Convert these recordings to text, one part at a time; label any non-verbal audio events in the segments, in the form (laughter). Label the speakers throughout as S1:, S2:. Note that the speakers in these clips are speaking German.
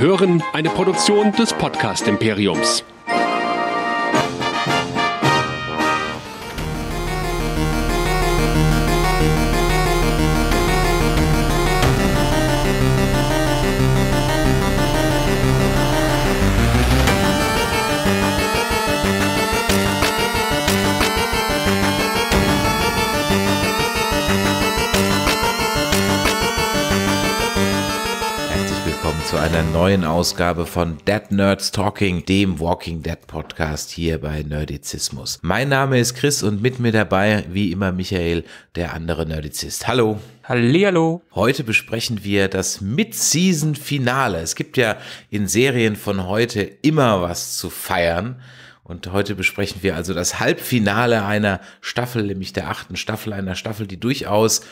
S1: hören eine Produktion des Podcast Imperiums.
S2: zu einer neuen Ausgabe von Dead Nerds Talking, dem Walking Dead Podcast hier bei Nerdizismus. Mein Name ist Chris und mit mir dabei, wie immer, Michael, der andere Nerdizist. Hallo. Hallihallo. Heute besprechen wir das Mid-Season-Finale. Es gibt ja in Serien von heute immer was zu feiern. Und heute besprechen wir also das Halbfinale einer Staffel, nämlich der achten Staffel, einer Staffel, die durchaus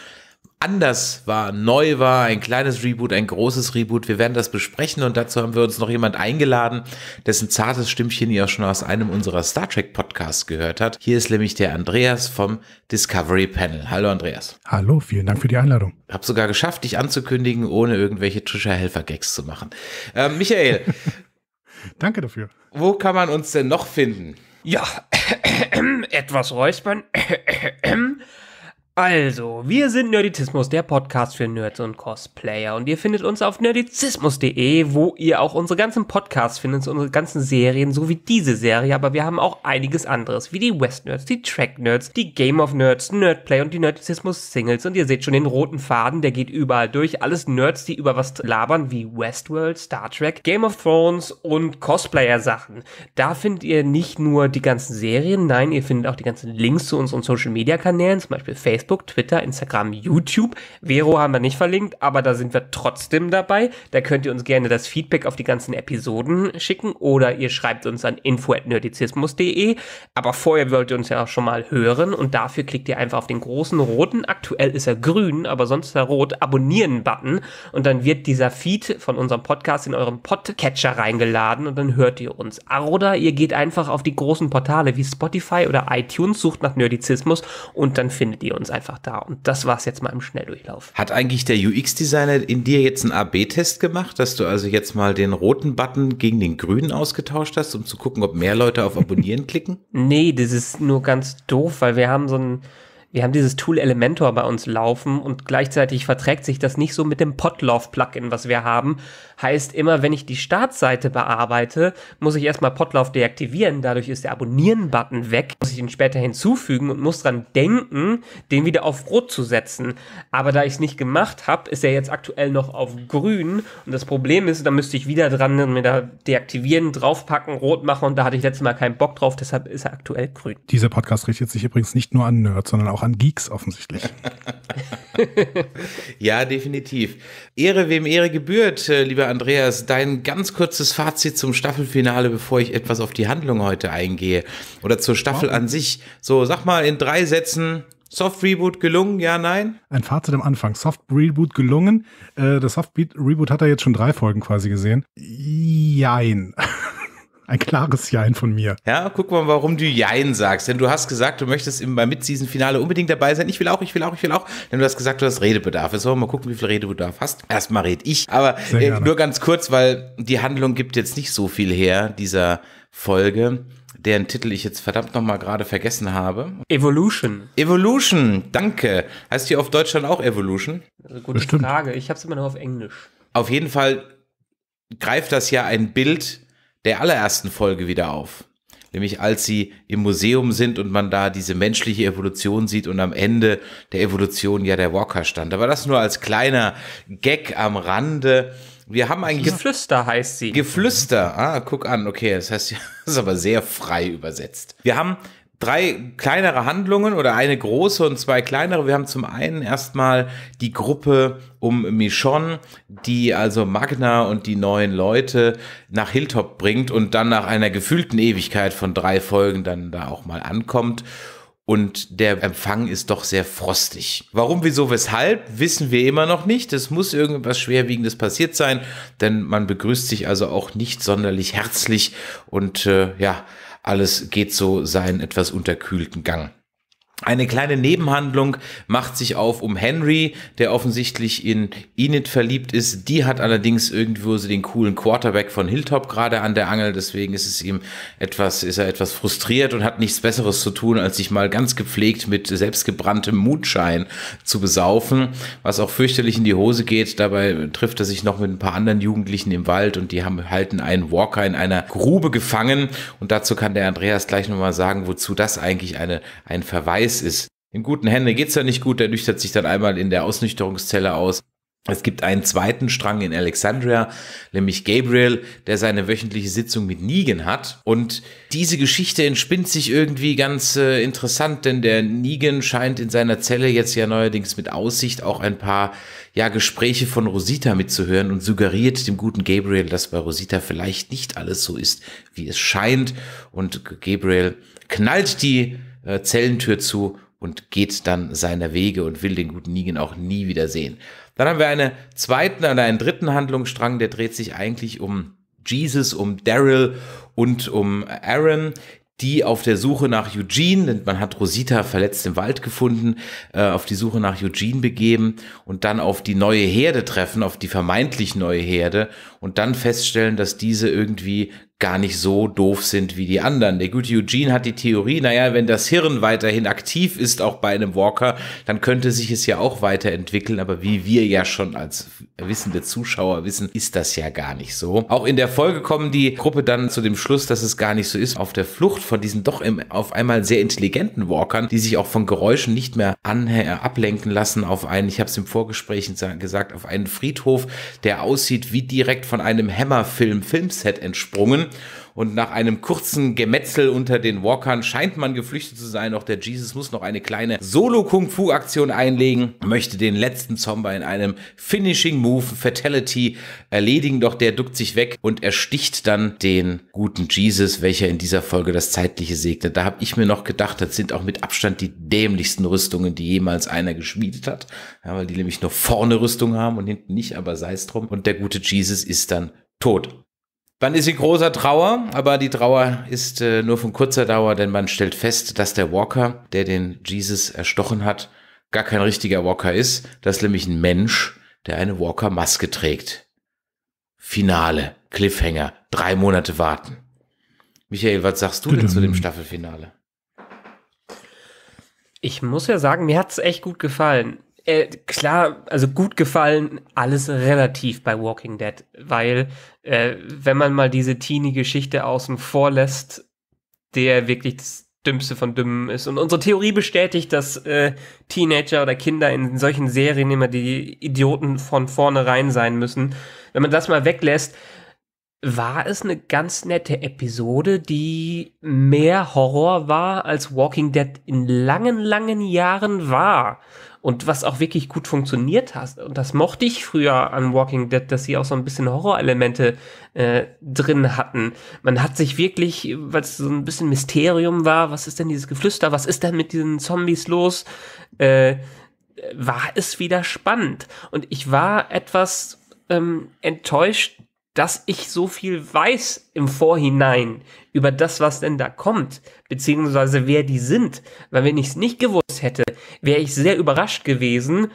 S2: anders war, neu war, ein kleines Reboot, ein großes Reboot. Wir werden das besprechen und dazu haben wir uns noch jemand eingeladen, dessen zartes Stimmchen ihr auch schon aus einem unserer Star Trek Podcasts gehört hat. Hier ist nämlich der Andreas vom Discovery Panel. Hallo Andreas.
S1: Hallo, vielen Dank für die Einladung.
S2: Hab sogar geschafft, dich anzukündigen, ohne irgendwelche Trisha Helfer Gags zu machen. Äh, Michael. (laughs) Danke dafür. Wo kann man uns denn noch finden?
S3: Ja, (clears throat) etwas räuspern. (clears throat) Ähm, also, wir sind Nerdizismus, der Podcast für Nerds und Cosplayer. Und ihr findet uns auf nerdizismus.de, wo ihr auch unsere ganzen Podcasts findet, unsere ganzen Serien, so wie diese Serie. Aber wir haben auch einiges anderes, wie die West Nerds, die Track Nerds, die Game of Nerds, Nerdplay und die Nerdizismus Singles. Und ihr seht schon den roten Faden, der geht überall durch. Alles Nerds, die über was labern, wie Westworld, Star Trek, Game of Thrones und Cosplayer-Sachen. Da findet ihr nicht nur die ganzen Serien, nein, ihr findet auch die ganzen Links zu unseren Social-Media-Kanälen, zum Beispiel Facebook, Facebook, Twitter, Instagram, YouTube. Vero haben wir nicht verlinkt, aber da sind wir trotzdem dabei. Da könnt ihr uns gerne das Feedback auf die ganzen Episoden schicken oder ihr schreibt uns an info.nerdizismus.de. Aber vorher wollt ihr uns ja auch schon mal hören und dafür klickt ihr einfach auf den großen roten, aktuell ist er grün, aber sonst ist er rot, Abonnieren-Button und dann wird dieser Feed von unserem Podcast in eurem Podcatcher reingeladen und dann hört ihr uns. Oder ihr geht einfach auf die großen Portale wie Spotify oder iTunes, sucht nach Nerdizismus und dann findet ihr uns einfach da. Und das war es jetzt mal im Schnelldurchlauf.
S2: Hat eigentlich der UX-Designer in dir jetzt einen AB-Test gemacht, dass du also jetzt mal den roten Button gegen den grünen ausgetauscht hast, um zu gucken, ob mehr Leute auf Abonnieren (laughs) klicken?
S3: Nee, das ist nur ganz doof, weil wir haben so ein wir haben dieses Tool Elementor bei uns laufen und gleichzeitig verträgt sich das nicht so mit dem Podlove-Plugin, was wir haben, Heißt immer, wenn ich die Startseite bearbeite, muss ich erstmal Potlauf deaktivieren. Dadurch ist der Abonnieren-Button weg. Muss ich ihn später hinzufügen und muss dran denken, den wieder auf Rot zu setzen. Aber da ich es nicht gemacht habe, ist er jetzt aktuell noch auf Grün. Und das Problem ist, da müsste ich wieder dran und mir da deaktivieren, draufpacken, rot machen. Und da hatte ich letztes Mal keinen Bock drauf. Deshalb ist er aktuell grün.
S1: Dieser Podcast richtet sich übrigens nicht nur an Nerds, sondern auch an Geeks offensichtlich.
S2: (laughs) ja, definitiv. Ehre, wem Ehre gebührt, äh, lieber Andreas, dein ganz kurzes Fazit zum Staffelfinale, bevor ich etwas auf die Handlung heute eingehe. Oder zur Staffel wow. an sich. So, sag mal in drei Sätzen, Soft Reboot gelungen, ja, nein?
S1: Ein Fazit am Anfang. Soft Reboot gelungen. Äh, das Soft Reboot hat er jetzt schon drei Folgen quasi gesehen. Jein. Ein klares Jein von mir.
S2: Ja, guck mal, warum du Jein sagst. Denn du hast gesagt, du möchtest im Mid-Season-Finale unbedingt dabei sein. Ich will auch, ich will auch, ich will auch. Denn du hast gesagt, du hast Redebedarf. Jetzt wollen wir mal gucken, wie viel Redebedarf hast. Erstmal rede ich. Aber äh, nur ganz kurz, weil die Handlung gibt jetzt nicht so viel her, dieser Folge deren Titel ich jetzt verdammt nochmal gerade vergessen habe. Evolution. Evolution, danke. Heißt hier auf Deutschland auch Evolution?
S3: Gute Bestimmt. Frage, ich habe es immer nur auf Englisch.
S2: Auf jeden Fall greift das ja ein Bild der allerersten Folge wieder auf. Nämlich als sie im Museum sind und man da diese menschliche Evolution sieht und am Ende der Evolution ja der Walker stand. Aber das nur als kleiner Gag am Rande. Wir haben ein Geflüster heißt sie. Geflüster. Ah, guck an. Okay, das heißt, (laughs) das ist aber sehr frei übersetzt. Wir haben drei kleinere Handlungen oder eine große und zwei kleinere. Wir haben zum einen erstmal die Gruppe um Michonne, die also Magna und die neuen Leute nach Hilltop bringt und dann nach einer gefühlten Ewigkeit von drei Folgen dann da auch mal ankommt. Und der Empfang ist doch sehr frostig. Warum, wieso, weshalb, wissen wir immer noch nicht. Es muss irgendwas Schwerwiegendes passiert sein, denn man begrüßt sich also auch nicht sonderlich herzlich und äh, ja, alles geht so seinen etwas unterkühlten Gang. Eine kleine Nebenhandlung macht sich auf um Henry, der offensichtlich in Enid verliebt ist. Die hat allerdings irgendwo so den coolen Quarterback von Hilltop gerade an der Angel, deswegen ist es ihm etwas, ist er etwas frustriert und hat nichts Besseres zu tun, als sich mal ganz gepflegt mit selbstgebranntem Mutschein zu besaufen, was auch fürchterlich in die Hose geht. Dabei trifft er sich noch mit ein paar anderen Jugendlichen im Wald und die haben, halten einen Walker in einer Grube gefangen und dazu kann der Andreas gleich nochmal sagen, wozu das eigentlich eine, ein Verweis heiß ist. Im guten Hände geht's ja nicht gut, der nüchtert sich dann einmal in der Ausnüchterungszelle aus. Es gibt einen zweiten Strang in Alexandria, nämlich Gabriel, der seine wöchentliche Sitzung mit Negan hat. Und diese Geschichte entspinnt sich irgendwie ganz äh, interessant, denn der Negan scheint in seiner Zelle jetzt ja neuerdings mit Aussicht auch ein paar ja, Gespräche von Rosita mitzuhören und suggeriert dem guten Gabriel, dass bei Rosita vielleicht nicht alles so ist, wie es scheint. Und Gabriel knallt die äh, Zellentür zu und geht dann seiner Wege und will den guten Negan auch nie wieder sehen. Dann haben wir einen zweiten oder einen dritten Handlungsstrang, der dreht sich eigentlich um Jesus, um Daryl und um Aaron, die auf der Suche nach Eugene, denn man hat Rosita verletzt im Wald gefunden, äh, auf die Suche nach Eugene begeben und dann auf die neue Herde treffen, auf die vermeintlich neue Herde und dann feststellen, dass diese irgendwie gar nicht so doof sind wie die anderen. Der gute Eugene hat die Theorie, naja, wenn das Hirn weiterhin aktiv ist, auch bei einem Walker, dann könnte sich es ja auch weiterentwickeln. Aber wie wir ja schon als wissende Zuschauer wissen, ist das ja gar nicht so. Auch in der Folge kommen die Gruppe dann zu dem Schluss, dass es gar nicht so ist, auf der Flucht von diesen doch im, auf einmal sehr intelligenten Walkern, die sich auch von Geräuschen nicht mehr an, äh, ablenken lassen auf einen, ich habe es im Vorgespräch gesagt, auf einen Friedhof, der aussieht wie direkt von einem Hammerfilm Filmset entsprungen und nach einem kurzen Gemetzel unter den Walkern scheint man geflüchtet zu sein. Doch der Jesus muss noch eine kleine Solo-Kung-Fu-Aktion einlegen, möchte den letzten Zomber in einem Finishing Move, Fatality, erledigen. Doch der duckt sich weg und ersticht dann den guten Jesus, welcher in dieser Folge das Zeitliche segnet. Da habe ich mir noch gedacht, das sind auch mit Abstand die dämlichsten Rüstungen, die jemals einer geschmiedet hat. Ja, weil die nämlich nur vorne Rüstung haben und hinten nicht, aber sei es drum. Und der gute Jesus ist dann tot. Dann ist sie großer Trauer, aber die Trauer ist äh, nur von kurzer Dauer, denn man stellt fest, dass der Walker, der den Jesus erstochen hat, gar kein richtiger Walker ist. Das ist nämlich ein Mensch, der eine Walker-Maske trägt. Finale, Cliffhanger, drei Monate warten. Michael, was sagst du denn zu dem Staffelfinale?
S3: Ich muss ja sagen, mir hat es echt gut gefallen äh, klar, also gut gefallen, alles relativ bei Walking Dead, weil äh, wenn man mal diese Teenie-Geschichte außen vor lässt, der wirklich das Dümmste von Dümmen ist. Und unsere Theorie bestätigt, dass äh, Teenager oder Kinder in solchen Serien immer die Idioten von vornherein sein müssen. Wenn man das mal weglässt, war es eine ganz nette Episode, die mehr Horror war, als Walking Dead in langen, langen Jahren war und was auch wirklich gut funktioniert hat. Und das mochte ich früher an Walking Dead, dass sie auch so ein bisschen Horrorelemente äh, drin hatten. Man hat sich wirklich, weil es so ein bisschen Mysterium war, was ist denn dieses Geflüster, was ist denn mit diesen Zombies los, äh, war es wieder spannend. Und ich war etwas ähm, enttäuscht, dass ich so viel weiß im Vorhinein über das, was denn da kommt, beziehungsweise wer die sind. Weil wenn ich es nicht gewusst hätte, wäre ich sehr überrascht gewesen,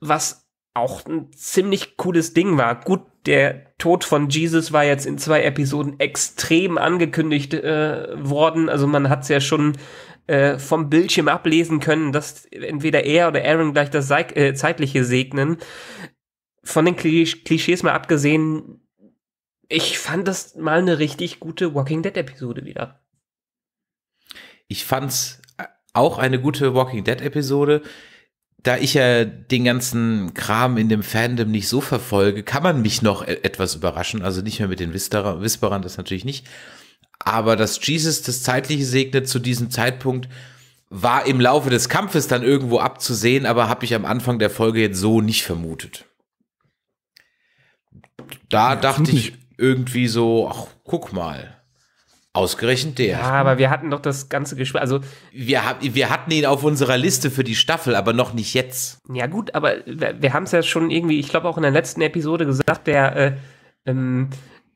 S3: was auch ein ziemlich cooles Ding war. Gut, der Tod von Jesus war jetzt in zwei Episoden extrem angekündigt äh, worden. Also man hat es ja schon äh, vom Bildschirm ablesen können, dass entweder er oder Aaron gleich das Seik äh, Zeitliche segnen. Von den Klischees mal abgesehen, ich fand das mal eine richtig gute Walking Dead Episode wieder.
S2: Ich fand's äh, auch eine gute Walking Dead Episode. Da ich ja den ganzen Kram in dem Fandom nicht so verfolge, kann man mich noch e-, etwas überraschen. Also nicht mehr mit den Whisperern, das natürlich nicht. Aber dass Jesus das Zeitliche segnet zu diesem Zeitpunkt, war im Laufe des Kampfes dann irgendwo abzusehen, aber habe ich am Anfang der Folge jetzt so nicht vermutet. Da ja, dachte ich, irgendwie so, ach, guck mal. Ausgerechnet der. Ja, aber
S3: wir hatten doch das
S2: ganze Gespräch. Also wir, wir hatten ihn auf unserer Liste für die Staffel, aber noch nicht jetzt.
S3: Ja gut, aber wir, wir haben es ja schon irgendwie, ich glaube auch in der letzten Episode gesagt, der äh, ähm,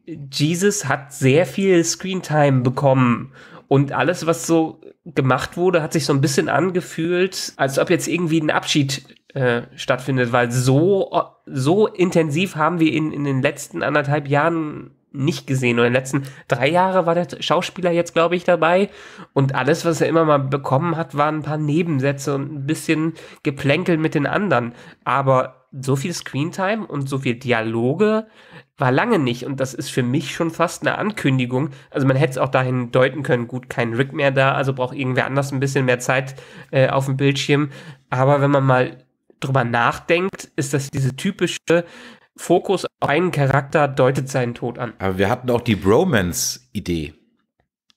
S3: Jesus hat sehr viel Screentime bekommen und alles, was so gemacht wurde, hat sich so ein bisschen angefühlt, als ob jetzt irgendwie ein Abschied äh, stattfindet, weil so, so intensiv haben wir ihn in den letzten anderthalb Jahren nicht gesehen. Und in den letzten drei Jahren war der Schauspieler jetzt, glaube ich, dabei. Und alles, was er immer mal bekommen hat, waren ein paar Nebensätze und ein bisschen Geplänkel mit den anderen. Aber so viel Screentime und so viel Dialoge war lange nicht. Und das ist für mich schon fast eine Ankündigung. Also man hätte es auch dahin deuten können, gut, kein Rick mehr da, also braucht irgendwer anders ein bisschen mehr Zeit äh, auf dem Bildschirm. Aber wenn man mal drüber nachdenkt, ist das diese typische Fokus auf einen Charakter deutet seinen Tod an. Aber wir hatten auch die Bromance-Idee.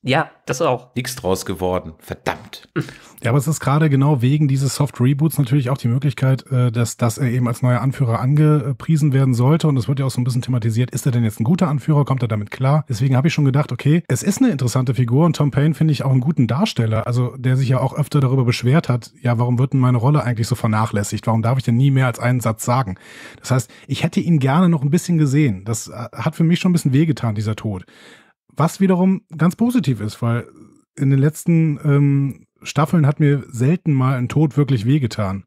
S3: Ja, das auch. Nichts draus
S2: geworden. Verdammt.
S1: Ja, aber es ist gerade genau wegen dieses Soft Reboots natürlich auch die Möglichkeit, äh, dass, dass er eben als neuer Anführer angepriesen werden sollte. Und es wird ja auch so ein bisschen thematisiert. Ist er denn jetzt ein guter Anführer? Kommt er damit klar? Deswegen habe ich schon gedacht, okay, es ist eine interessante Figur und Tom Payne finde ich auch einen guten Darsteller. Also der sich ja auch öfter darüber beschwert hat, ja, warum wird denn meine Rolle eigentlich so vernachlässigt? Warum darf ich denn nie mehr als einen Satz sagen? Das heißt, ich hätte ihn gerne noch ein bisschen gesehen. Das äh, hat für mich schon ein bisschen wehgetan, dieser Tod. Was wiederum ganz positiv ist, weil in den letzten ähm, Staffeln hat mir selten mal ein Tod wirklich wehgetan.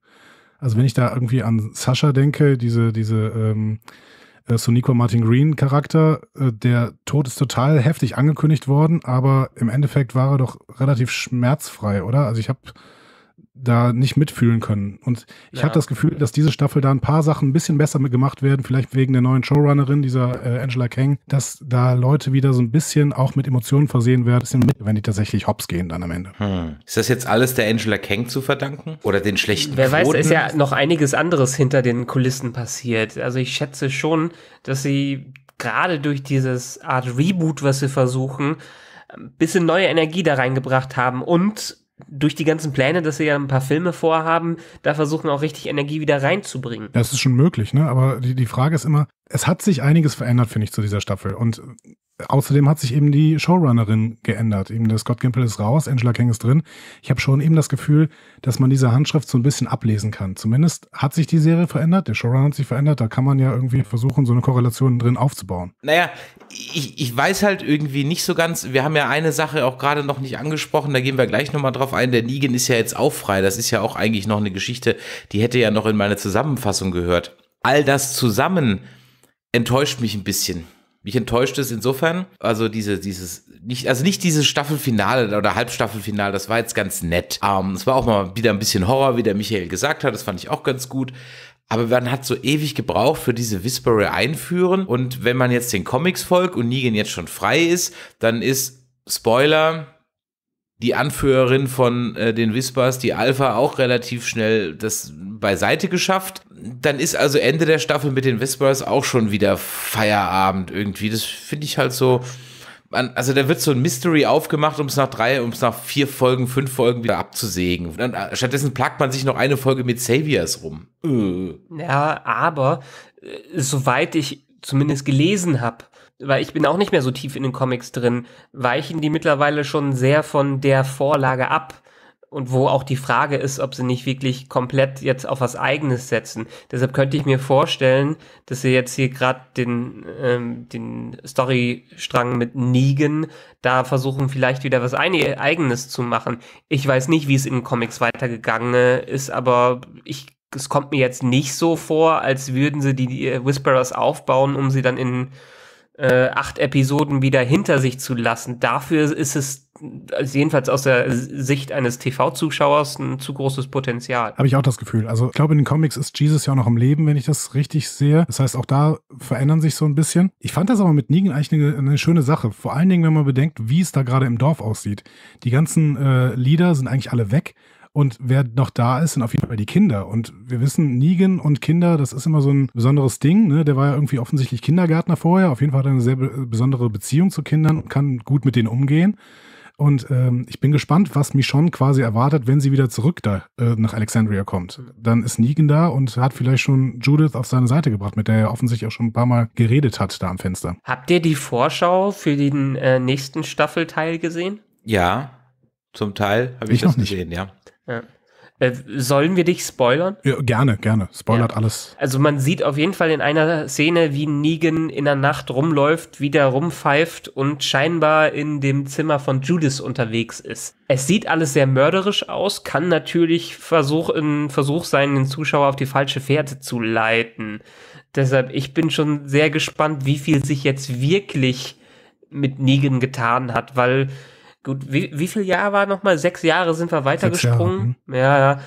S1: Also wenn ich da irgendwie an Sascha denke, diese, diese ähm, äh, Sonico Martin Green Charakter, äh, der Tod ist total heftig angekündigt worden, aber im Endeffekt war er doch relativ schmerzfrei, oder? Also ich habe da nicht mitfühlen können. Und ich ja. habe das Gefühl, dass diese Staffel da ein paar Sachen ein bisschen besser gemacht werden, vielleicht wegen der neuen Showrunnerin, dieser äh, Angela Kang, dass da Leute wieder so ein bisschen auch mit Emotionen versehen werden, wenn die tatsächlich hops gehen dann
S2: am Ende. Hm. Ist das jetzt alles der Angela Kang zu verdanken? Oder den schlechten Wer
S3: Quoten? weiß, ist ja noch einiges anderes hinter den Kulissen passiert. Also ich schätze schon, dass sie gerade durch dieses Art Reboot, was sie versuchen, ein bisschen neue Energie da reingebracht haben und durch die ganzen Pläne, dass sie ja ein paar Filme vorhaben, da versuchen auch richtig Energie wieder reinzubringen.
S1: Das ist schon möglich, ne? Aber die, die Frage ist immer, es hat sich einiges verändert, finde ich, zu dieser Staffel. Und äh, außerdem hat sich eben die Showrunnerin geändert. Eben der äh, Scott Gimple ist raus, Angela Kang ist drin. Ich habe schon eben das Gefühl, dass man diese Handschrift so ein bisschen ablesen kann. Zumindest hat sich die Serie verändert, der Showrunner hat sich verändert. Da kann man ja irgendwie versuchen, so eine Korrelation drin aufzubauen.
S2: Naja, ich, ich weiß halt irgendwie nicht so ganz. Wir haben ja eine Sache auch gerade noch nicht angesprochen, da gehen wir gleich nochmal drauf ein. Der Negan ist ja jetzt auch frei. Das ist ja auch eigentlich noch eine Geschichte, die hätte ja noch in meine Zusammenfassung gehört. All das zusammen enttäuscht mich ein bisschen. Mich enttäuscht es insofern, also diese, dieses, nicht, also nicht dieses Staffelfinale oder Halbstaffelfinale, das war jetzt ganz nett. Ähm, es ähm, war auch mal wieder ein bisschen Horror, wie der Michael gesagt hat, das fand ich auch ganz gut. Aber man hat so ewig gebraucht für diese Whisperer einführen. Und wenn man jetzt den Comics folgt und Negan jetzt schon frei ist, dann ist, Spoiler, die Anführerin von äh, den Whispers, die Alpha, auch relativ schnell das beiseite geschafft. Dann ist also Ende der Staffel mit den Whispers auch schon wieder Feierabend irgendwie. Das finde ich halt so. Also da wird so ein Mystery aufgemacht, um es nach drei, um es nach vier Folgen, fünf Folgen wieder abzusägen. Dann, äh, stattdessen plagt man sich noch eine Folge mit Saviors rum.
S3: Äh. Ja, aber äh, soweit ich zumindest gelesen habe, weil ich bin auch nicht mehr so tief in den Comics drin, weichen die mittlerweile schon sehr von der Vorlage ab und wo auch die Frage ist, ob sie nicht wirklich komplett jetzt auf was Eigenes setzen. Deshalb könnte ich mir vorstellen, dass sie jetzt hier gerade den, ähm, den Storystrang mit Negan da versuchen, vielleicht wieder was Eigenes zu machen. Ich weiß nicht, wie es in Comics weitergegangen ist, aber ich, es kommt mir jetzt nicht so vor, als würden sie die äh, Whisperers aufbauen, um sie dann in äh, acht Episoden wieder hinter sich zu lassen. Dafür ist es äh, jedenfalls aus der Sicht eines TV-Zuschauers ein zu großes Potenzial.
S1: Habe ich auch das Gefühl. Also ich glaube, in den Comics ist Jesus ja auch noch im Leben, wenn ich das richtig sehe. Das heißt, auch da verändern sich so ein bisschen. Ich fand das aber mit Negan eigentlich eine, eine schöne Sache. Vor allen Dingen, wenn man bedenkt, wie es da gerade im Dorf aussieht. Die ganzen äh, Lieder sind eigentlich alle weg. Und wer noch da ist, sind auf jeden Fall die Kinder. Und wir wissen, Negan und Kinder, das ist immer so ein besonderes Ding. Ne? Der war ja irgendwie offensichtlich Kindergärtner vorher. Auf jeden Fall hat er eine sehr be besondere Beziehung zu Kindern und kann gut mit denen umgehen. Und ähm, ich bin gespannt, was Michonne quasi erwartet, wenn sie wieder zurück da äh, nach Alexandria kommt. Dann ist Negan da und hat vielleicht schon Judith auf seine Seite gebracht, mit der er offensichtlich auch schon ein paar Mal geredet hat da am Fenster.
S3: Habt ihr die Vorschau für den äh, nächsten Staffelteil gesehen?
S2: Ja, zum Teil habe ich, ich, das gesehen, ja.
S3: Ja. Äh, sollen wir dich spoilern?
S2: Ja, gerne, gerne.
S1: Spoilert ja. alles.
S3: Also man sieht auf jeden Fall in einer Szene, wie Negan in der Nacht rumläuft, wieder rumpfeift und scheinbar in dem Zimmer von Judith unterwegs ist. Es sieht alles sehr mörderisch aus, kann natürlich Versuch, ein Versuch sein, den Zuschauer auf die falsche Fährte zu leiten. Deshalb, ich bin schon sehr gespannt, wie viel sich jetzt wirklich mit Negan getan hat, weil Gut, wie, wie viel Jahr war nochmal? Sechs Jahre sind wir weitergesprungen. Hm. Ja, ja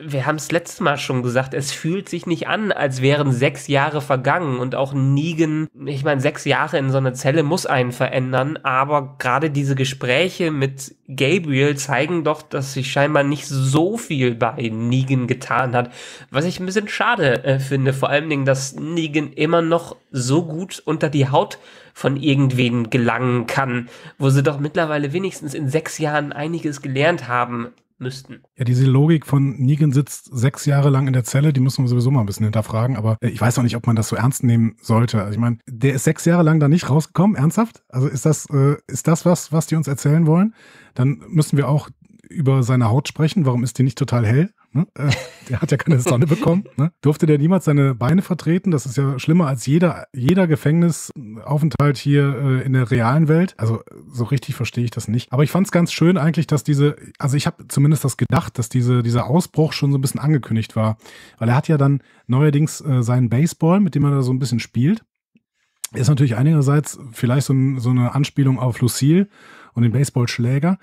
S3: wir haben es letztes Mal schon gesagt, es fühlt sich nicht an, als wären sechs Jahre vergangen und auch Nigen, ich meine, sechs Jahre in so einer Zelle muss einen verändern, aber gerade diese Gespräche mit Gabriel zeigen doch, dass sich scheinbar nicht so viel bei Nigen getan hat, was ich ein bisschen schade äh, finde, vor allen Dingen, dass Nigen immer noch so gut unter die Haut von irgendwen gelangen kann, wo sie doch mittlerweile wenigstens in sechs Jahren einiges gelernt haben müssten.
S1: Ja, diese Logik von Negan sitzt sechs Jahre lang in der Zelle, die müssen wir sowieso mal ein bisschen hinterfragen, aber äh, ich weiß auch nicht, ob man das so ernst nehmen sollte. Also ich meine, der ist sechs Jahre lang da nicht rausgekommen, ernsthaft? Also ist das, äh, ist das was, was die uns erzählen wollen? Dann müssen wir auch über seine Haut sprechen? Warum ist die nicht total hell? Ne? Äh, der hat ja keine (laughs) Sonne bekommen. Ne? Durfte der niemals seine Beine vertreten? Das ist ja schlimmer als jeder, jeder Gefängnisaufenthalt hier äh, in der realen Welt. Also so richtig verstehe ich das nicht. Aber ich fand es ganz schön eigentlich, dass diese, also ich habe zumindest das gedacht, dass diese, dieser Ausbruch schon so ein bisschen angekündigt war. Weil er hat ja dann neuerdings äh, seinen Baseball, mit dem er da so ein bisschen spielt. Ist natürlich einigerseits vielleicht so, ein, so eine Anspielung auf Lucille und den Baseballschläger.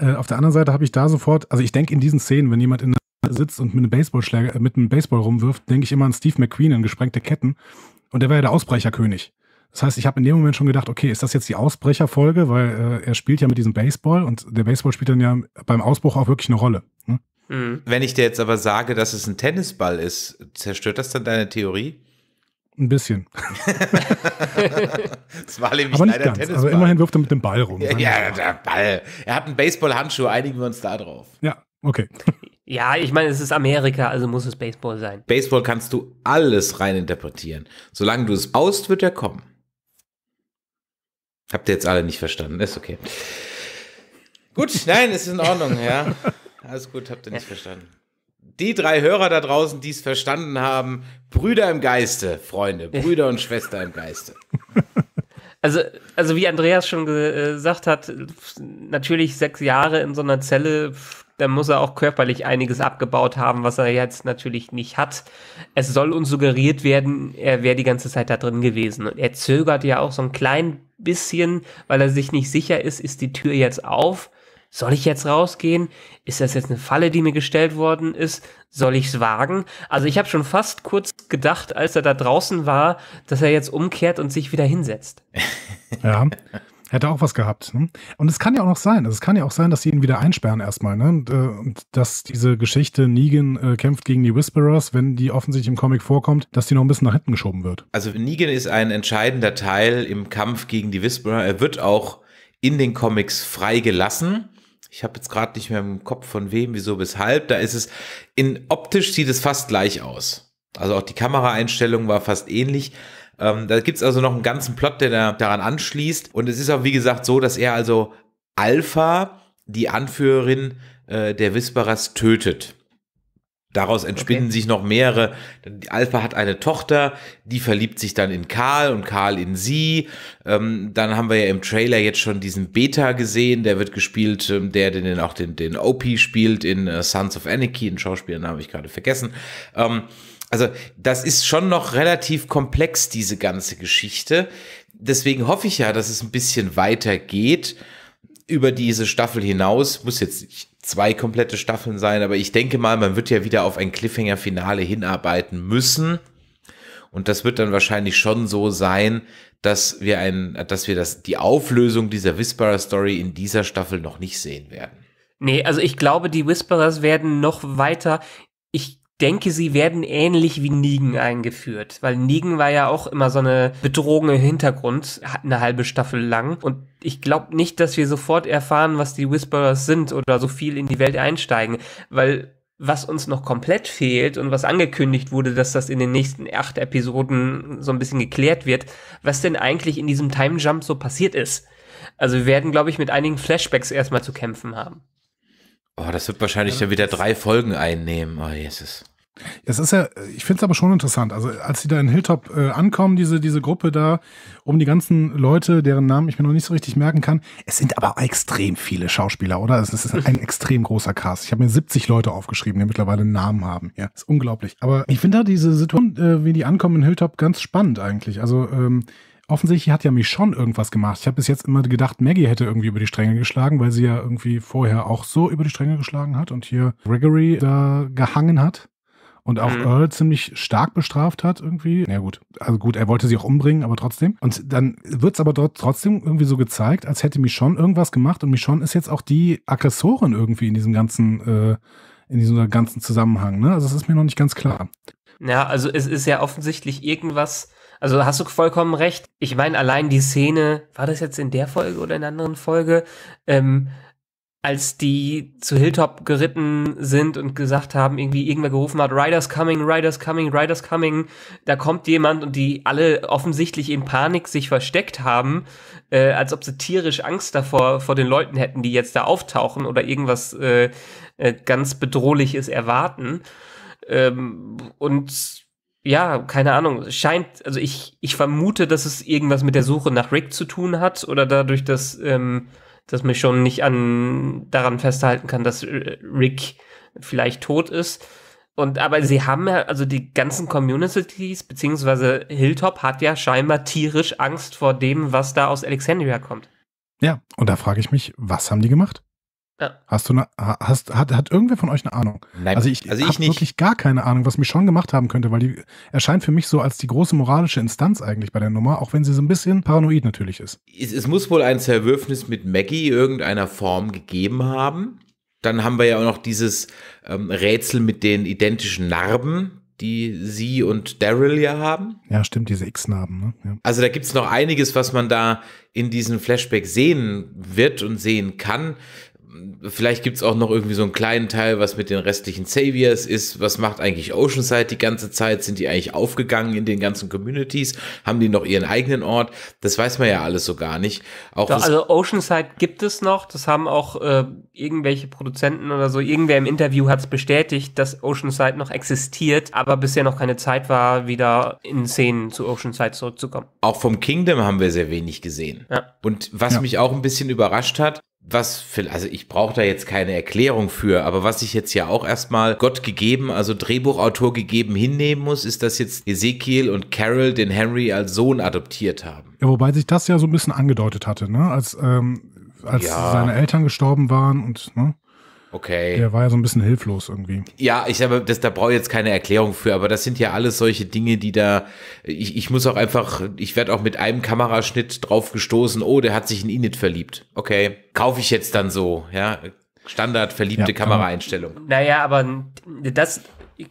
S1: Äh, auf der anderen Seite habe ich da sofort, also ich denke in diesen Szenen, wenn jemand in der sitzt und mit einem Baseballschläger, mit einem Baseball rumwirft, denke ich immer an Steve McQueen in gesprengte Ketten. Und der war ja der Ausbrecherkönig. Das heißt, ich habe in dem Moment schon gedacht, okay, ist das jetzt die Ausbrecherfolge, weil äh, er spielt ja mit diesem Baseball und der Baseball spielt dann ja beim Ausbruch auch wirklich eine Rolle. Ne?
S2: Mhm. Wenn ich dir jetzt aber sage, dass es ein Tennisball ist, zerstört das dann deine Theorie? Ein bisschen. das war
S3: nämlich Aber nicht ganz. Also immerhin
S1: wirft er mit dem Ball rum. Ja, ja
S3: der Ball. Er hat einen Baseball-Handschuh, einigen wir uns da drauf. Ja, okay. Ja, ich meine, es ist Amerika, also muss es Baseball sein. Baseball
S2: kannst du alles reininterpretieren. Solange du es baust, wird er kommen. Habt ihr jetzt alle nicht verstanden? Ist okay. Gut, nein, ist in Ordnung, ja. Alles gut, habt ihr nicht verstanden die drei Hörer da draußen, die es verstanden
S3: haben, Brüder im Geiste, Freunde, Brüder und Schwester im Geiste. (laughs) Also, also wie Andreas schon äh, gesagt hat, natürlich sechs Jahre in so einer Zelle, da muss er auch körperlich einiges abgebaut haben, was er jetzt natürlich nicht hat. Es soll uns suggeriert werden, er wäre die ganze Zeit da drin gewesen. Und er zögert ja auch so ein klein bisschen, weil er sich nicht sicher ist, ist die Tür jetzt auf soll ich jetzt rausgehen? Ist das jetzt eine Falle, die mir gestellt worden ist? Soll ich es wagen? Also ich habe schon fast kurz gedacht, als er da draußen war, dass er jetzt umkehrt und sich wieder hinsetzt. (laughs)
S1: Ja. Hätte auch was gehabt. Ne? Und es kann ja auch noch sein, also es kann ja auch sein, dass sie ihn wieder einsperren erstmal. Ne? Und, äh, und dass diese Geschichte, Negan äh, kämpft gegen die Whisperers, wenn die offensichtlich im Comic vorkommt, dass die noch ein bisschen nach hinten geschoben wird.
S2: Also Negan ist ein entscheidender Teil im Kampf gegen die Whisperer. Er wird auch in den Comics freigelassen ich habe jetzt gerade nicht mehr im Kopf von wem, wieso, weshalb, da ist es, in optisch sieht es fast gleich aus. Also auch die Kameraeinstellung war fast ähnlich. Ähm, da gibt's also noch einen ganzen Plot, der da daran anschließt. Und es ist auch, wie gesagt, so, dass er also Alpha, die Anführerin äh, der Whisperers, tötet. Daraus entspinnen okay. sich noch mehrere. Die Alpha hat eine Tochter, die verliebt sich dann in Karl und Karl in sie. Ähm, dann haben wir ja im Trailer jetzt schon diesen Beta gesehen, der wird gespielt, ähm, der den auch den, den OP spielt in uh, Sons of Anarchy, den Schauspieler habe ich gerade vergessen. Ähm, also das ist schon noch relativ komplex, diese ganze Geschichte. Deswegen hoffe ich ja, dass es ein bisschen weiter geht über diese Staffel hinaus. Muss jetzt nicht zwei komplette Staffeln sein, aber ich denke mal, man wird ja wieder auf ein Cliffhanger-Finale hinarbeiten müssen. Und das wird dann wahrscheinlich schon so sein, dass wir ein, dass wir das, die Auflösung dieser Whisperer-Story in dieser Staffel noch nicht sehen
S3: werden. Nee, also ich glaube, die Whisperers werden noch weiter. Ich denke, sie werden ähnlich wie Nigen eingeführt, weil Nigen war ja auch immer so eine Bedrohung im Hintergrund, eine halbe Staffel lang und ich glaube nicht, dass wir sofort erfahren, was die Whisperers sind oder so viel in die Welt einsteigen, weil was uns noch komplett fehlt und was angekündigt wurde, dass das in den nächsten acht Episoden so ein bisschen geklärt wird, was denn eigentlich in diesem Time Jump so passiert ist. Also wir werden, glaube ich, mit einigen Flashbacks erstmal zu kämpfen haben.
S2: Oh, das wird wahrscheinlich ja, dann wieder drei Folgen einnehmen. Oh, Jesus.
S1: Es ist ja, ich finde es aber schon interessant. Also als die da in Hilltop äh, ankommen, diese, diese Gruppe da, um die ganzen Leute, deren Namen ich mir noch nicht so richtig merken kann. Es sind aber extrem viele Schauspieler, oder? Es ist (laughs) ein extrem großer Cast. Ich habe mir 70 Leute aufgeschrieben, die mittlerweile einen Namen haben. Ja, ist unglaublich. Aber ich finde da diese Situation, äh, wie die ankommen in Hilltop, ganz spannend eigentlich. Also ähm, offensichtlich hat ja Michonne irgendwas gemacht. Ich habe bis jetzt immer gedacht, Maggie hätte irgendwie über die Stränge geschlagen, weil sie ja irgendwie vorher auch so über die Stränge geschlagen hat und hier Gregory da gehangen hat. Und auch mhm. Earl ziemlich stark bestraft hat irgendwie. Na ja, gut, also gut, er wollte sie auch umbringen, aber trotzdem. Und dann wird es aber dort trotzdem irgendwie so gezeigt, als hätte Michonne irgendwas gemacht. Und Michonne ist jetzt auch die Aggressorin irgendwie in diesem ganzen, äh, in diesem ganzen Zusammenhang. Ne? Also das ist mir noch nicht ganz klar.
S3: Ja, also es ist ja offensichtlich irgendwas. Also hast du vollkommen recht. Ich meine, allein die Szene, war das jetzt in der Folge oder in der anderen Folge, ähm, als die zu Hilltop geritten sind und gesagt haben, irgendwie irgendwer gerufen hat, Riders coming, Riders coming, Riders coming, da kommt jemand und die alle offensichtlich in Panik sich versteckt haben, äh, als ob sie tierisch Angst davor vor den Leuten hätten, die jetzt da auftauchen oder irgendwas äh, äh, ganz bedrohliches erwarten. Ähm, und ja, keine Ahnung, scheint, also ich, ich vermute, dass es irgendwas mit der Suche nach Rick zu tun hat oder dadurch, dass, ähm, dass mich schon nicht an, daran festhalten kann, dass Rick vielleicht tot ist. Und aber sie haben ja, also die ganzen Communities, beziehungsweise Hilltop hat ja scheinbar tierisch Angst vor dem, was da aus Alexandria kommt.
S1: Ja, und da frage ich mich, was haben die gemacht? Ja. Hast du eine, hast, hat, hat irgendwer von euch eine Ahnung?
S3: Nein, also ich, also ich habe
S1: wirklich gar keine Ahnung, was mich schon gemacht haben könnte, weil die erscheint für mich so als die große moralische Instanz eigentlich bei der Nummer, auch wenn sie so ein bisschen paranoid natürlich
S2: ist. Es, es muss wohl ein Zerwürfnis mit Maggie irgendeiner Form gegeben haben. Dann haben wir ja auch noch dieses ähm, Rätsel mit den identischen Narben, die sie und Daryl ja haben.
S1: Ja, stimmt, diese X-Narben. Ne?
S2: Ja. Also da gibt es noch einiges, was man da in diesem Flashback sehen wird und sehen kann. Vielleicht gibt es auch noch irgendwie so einen kleinen Teil, was mit den restlichen Saviors ist. Was macht eigentlich Oceanside die ganze Zeit? Sind die eigentlich aufgegangen in den ganzen Communities? Haben die noch ihren eigenen Ort? Das weiß man ja alles so gar nicht. Auch Doch, also
S3: Oceanside gibt es noch. Das haben auch äh, irgendwelche Produzenten oder so. Irgendwer im Interview hat es bestätigt, dass Oceanside noch existiert, aber bisher noch keine Zeit war, wieder in Szenen zu Oceanside zurückzukommen.
S2: Auch vom Kingdom haben wir sehr wenig gesehen. Ja. Und was ja. mich auch ein bisschen überrascht hat, was, für, also ich brauche da jetzt keine Erklärung für, aber was ich jetzt ja auch erstmal Gott gegeben, also Drehbuchautor gegeben hinnehmen muss, ist, dass jetzt Ezekiel und Carol den Henry als Sohn adoptiert haben.
S1: Ja, wobei sich das ja so ein bisschen angedeutet hatte, ne? Als, ähm, als ja. seine Eltern gestorben waren und, ne?
S2: Okay. Der
S1: war ja so ein bisschen hilflos irgendwie.
S2: Ja, ich habe, das, da brauche ich jetzt keine Erklärung für, aber das sind ja alles solche Dinge, die da, ich, ich muss auch einfach, ich werde auch mit einem Kameraschnitt drauf gestoßen, oh, der hat sich in Init verliebt. Okay, kaufe ich jetzt dann so, ja. Standard verliebte ja, genau. Kameraeinstellung.
S3: Naja, aber das,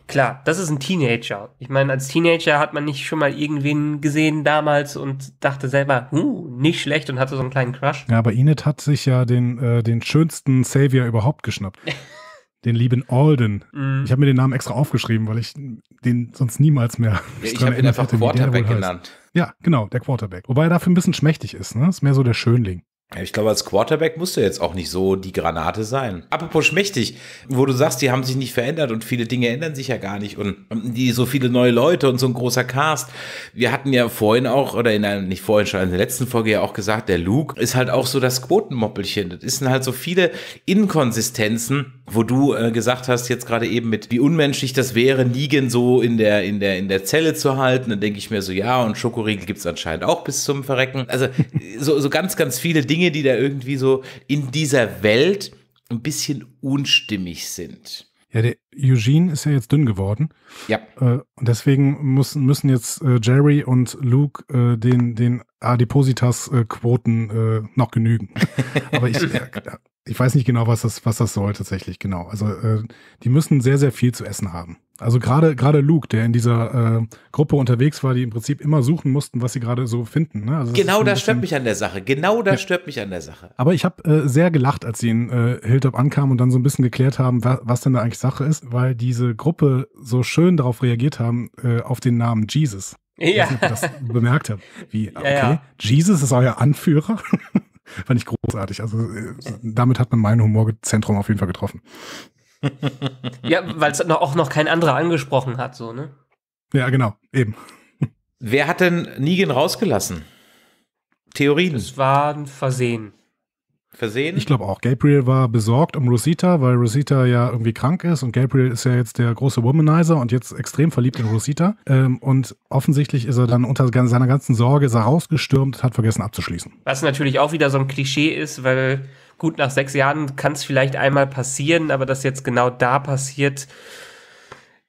S3: klar, das ist ein Teenager. Ich meine, als Teenager hat man nicht schon mal irgendwen gesehen damals und dachte selber, uh, nicht schlecht und hatte so einen kleinen Crush.
S1: Ja, aber Enid hat sich ja den, äh, den schönsten Savior überhaupt geschnappt. (laughs) den lieben Alden. Mm. Ich habe mir den Namen extra aufgeschrieben, weil ich den sonst niemals mehr. Ja, ich habe ihn einfach hätte, Quarterback genannt. Ja, genau, der Quarterback. Wobei er dafür ein bisschen schmächtig ist, ne? Ist mehr so der Schönling.
S2: Ich glaube, als Quarterback musst du jetzt auch nicht so die Granate sein. Apropos schmächtig, wo du sagst, die haben sich nicht verändert und viele Dinge ändern sich ja gar nicht und die so viele neue Leute und so ein großer Cast. Wir hatten ja vorhin auch, oder in einer, nicht vorhin schon, in der letzten Folge ja auch gesagt, der Luke ist halt auch so das Quotenmoppelchen. Das sind halt so viele Inkonsistenzen, wo du äh, gesagt hast, jetzt gerade eben mit, wie unmenschlich das wäre, Nigen so in der, in der, in der Zelle zu halten, dann denke ich mir so, ja, und Schokoriegel gibt es anscheinend auch bis zum Verrecken. Also (laughs) so, so ganz, ganz viele Dinge, die da irgendwie so in dieser Welt ein bisschen unstimmig sind.
S1: Ja, der Eugene ist ja jetzt dünn geworden. Ja. Äh, und deswegen müssen, müssen jetzt äh, Jerry und Luke äh, den, den Adipositas-Quoten äh, äh, noch genügen. (laughs) Aber ich, ich weiß nicht genau, was das, was das soll tatsächlich, genau. Also äh, die müssen sehr, sehr viel zu essen haben. Also gerade gerade Luke, der in dieser äh, Gruppe unterwegs war, die im Prinzip immer suchen mussten, was sie gerade so finden. Ne? Also genau das, das stört
S2: mich an der Sache. Genau das ja. stört mich an der Sache.
S1: Aber ich habe äh, sehr gelacht, als sie in äh, Hilltop ankamen und dann so ein bisschen geklärt haben, wa was denn da eigentlich Sache ist, weil diese Gruppe so schön darauf reagiert haben, äh, auf den Namen Jesus. Ja. Nicht, das bemerkt habe. Wie, okay, (laughs) ja, ja. Jesus ist euer Anführer. (laughs) (laughs) Fand ich großartig. Also äh, damit hat man mein Humorzentrum auf jeden Fall getroffen.
S3: (laughs) ja, weil es auch noch kein anderer angesprochen hat, so, ne?
S1: Ja, genau, eben.
S2: Wer hat
S3: denn Negan rausgelassen? Theorien. Es war ein Versehen versehen. Ich glaube
S1: auch. Gabriel war besorgt um Rosita, weil Rosita ja irgendwie krank ist und Gabriel ist ja jetzt der große Womanizer und jetzt extrem verliebt in Rosita. Ähm, und offensichtlich ist er dann unter seiner ganzen Sorge ist er rausgestürmt, hat vergessen abzuschließen.
S3: Was natürlich auch wieder so ein Klischee ist, weil gut, nach sechs Jahren kann es vielleicht einmal passieren, aber dass jetzt genau da passiert,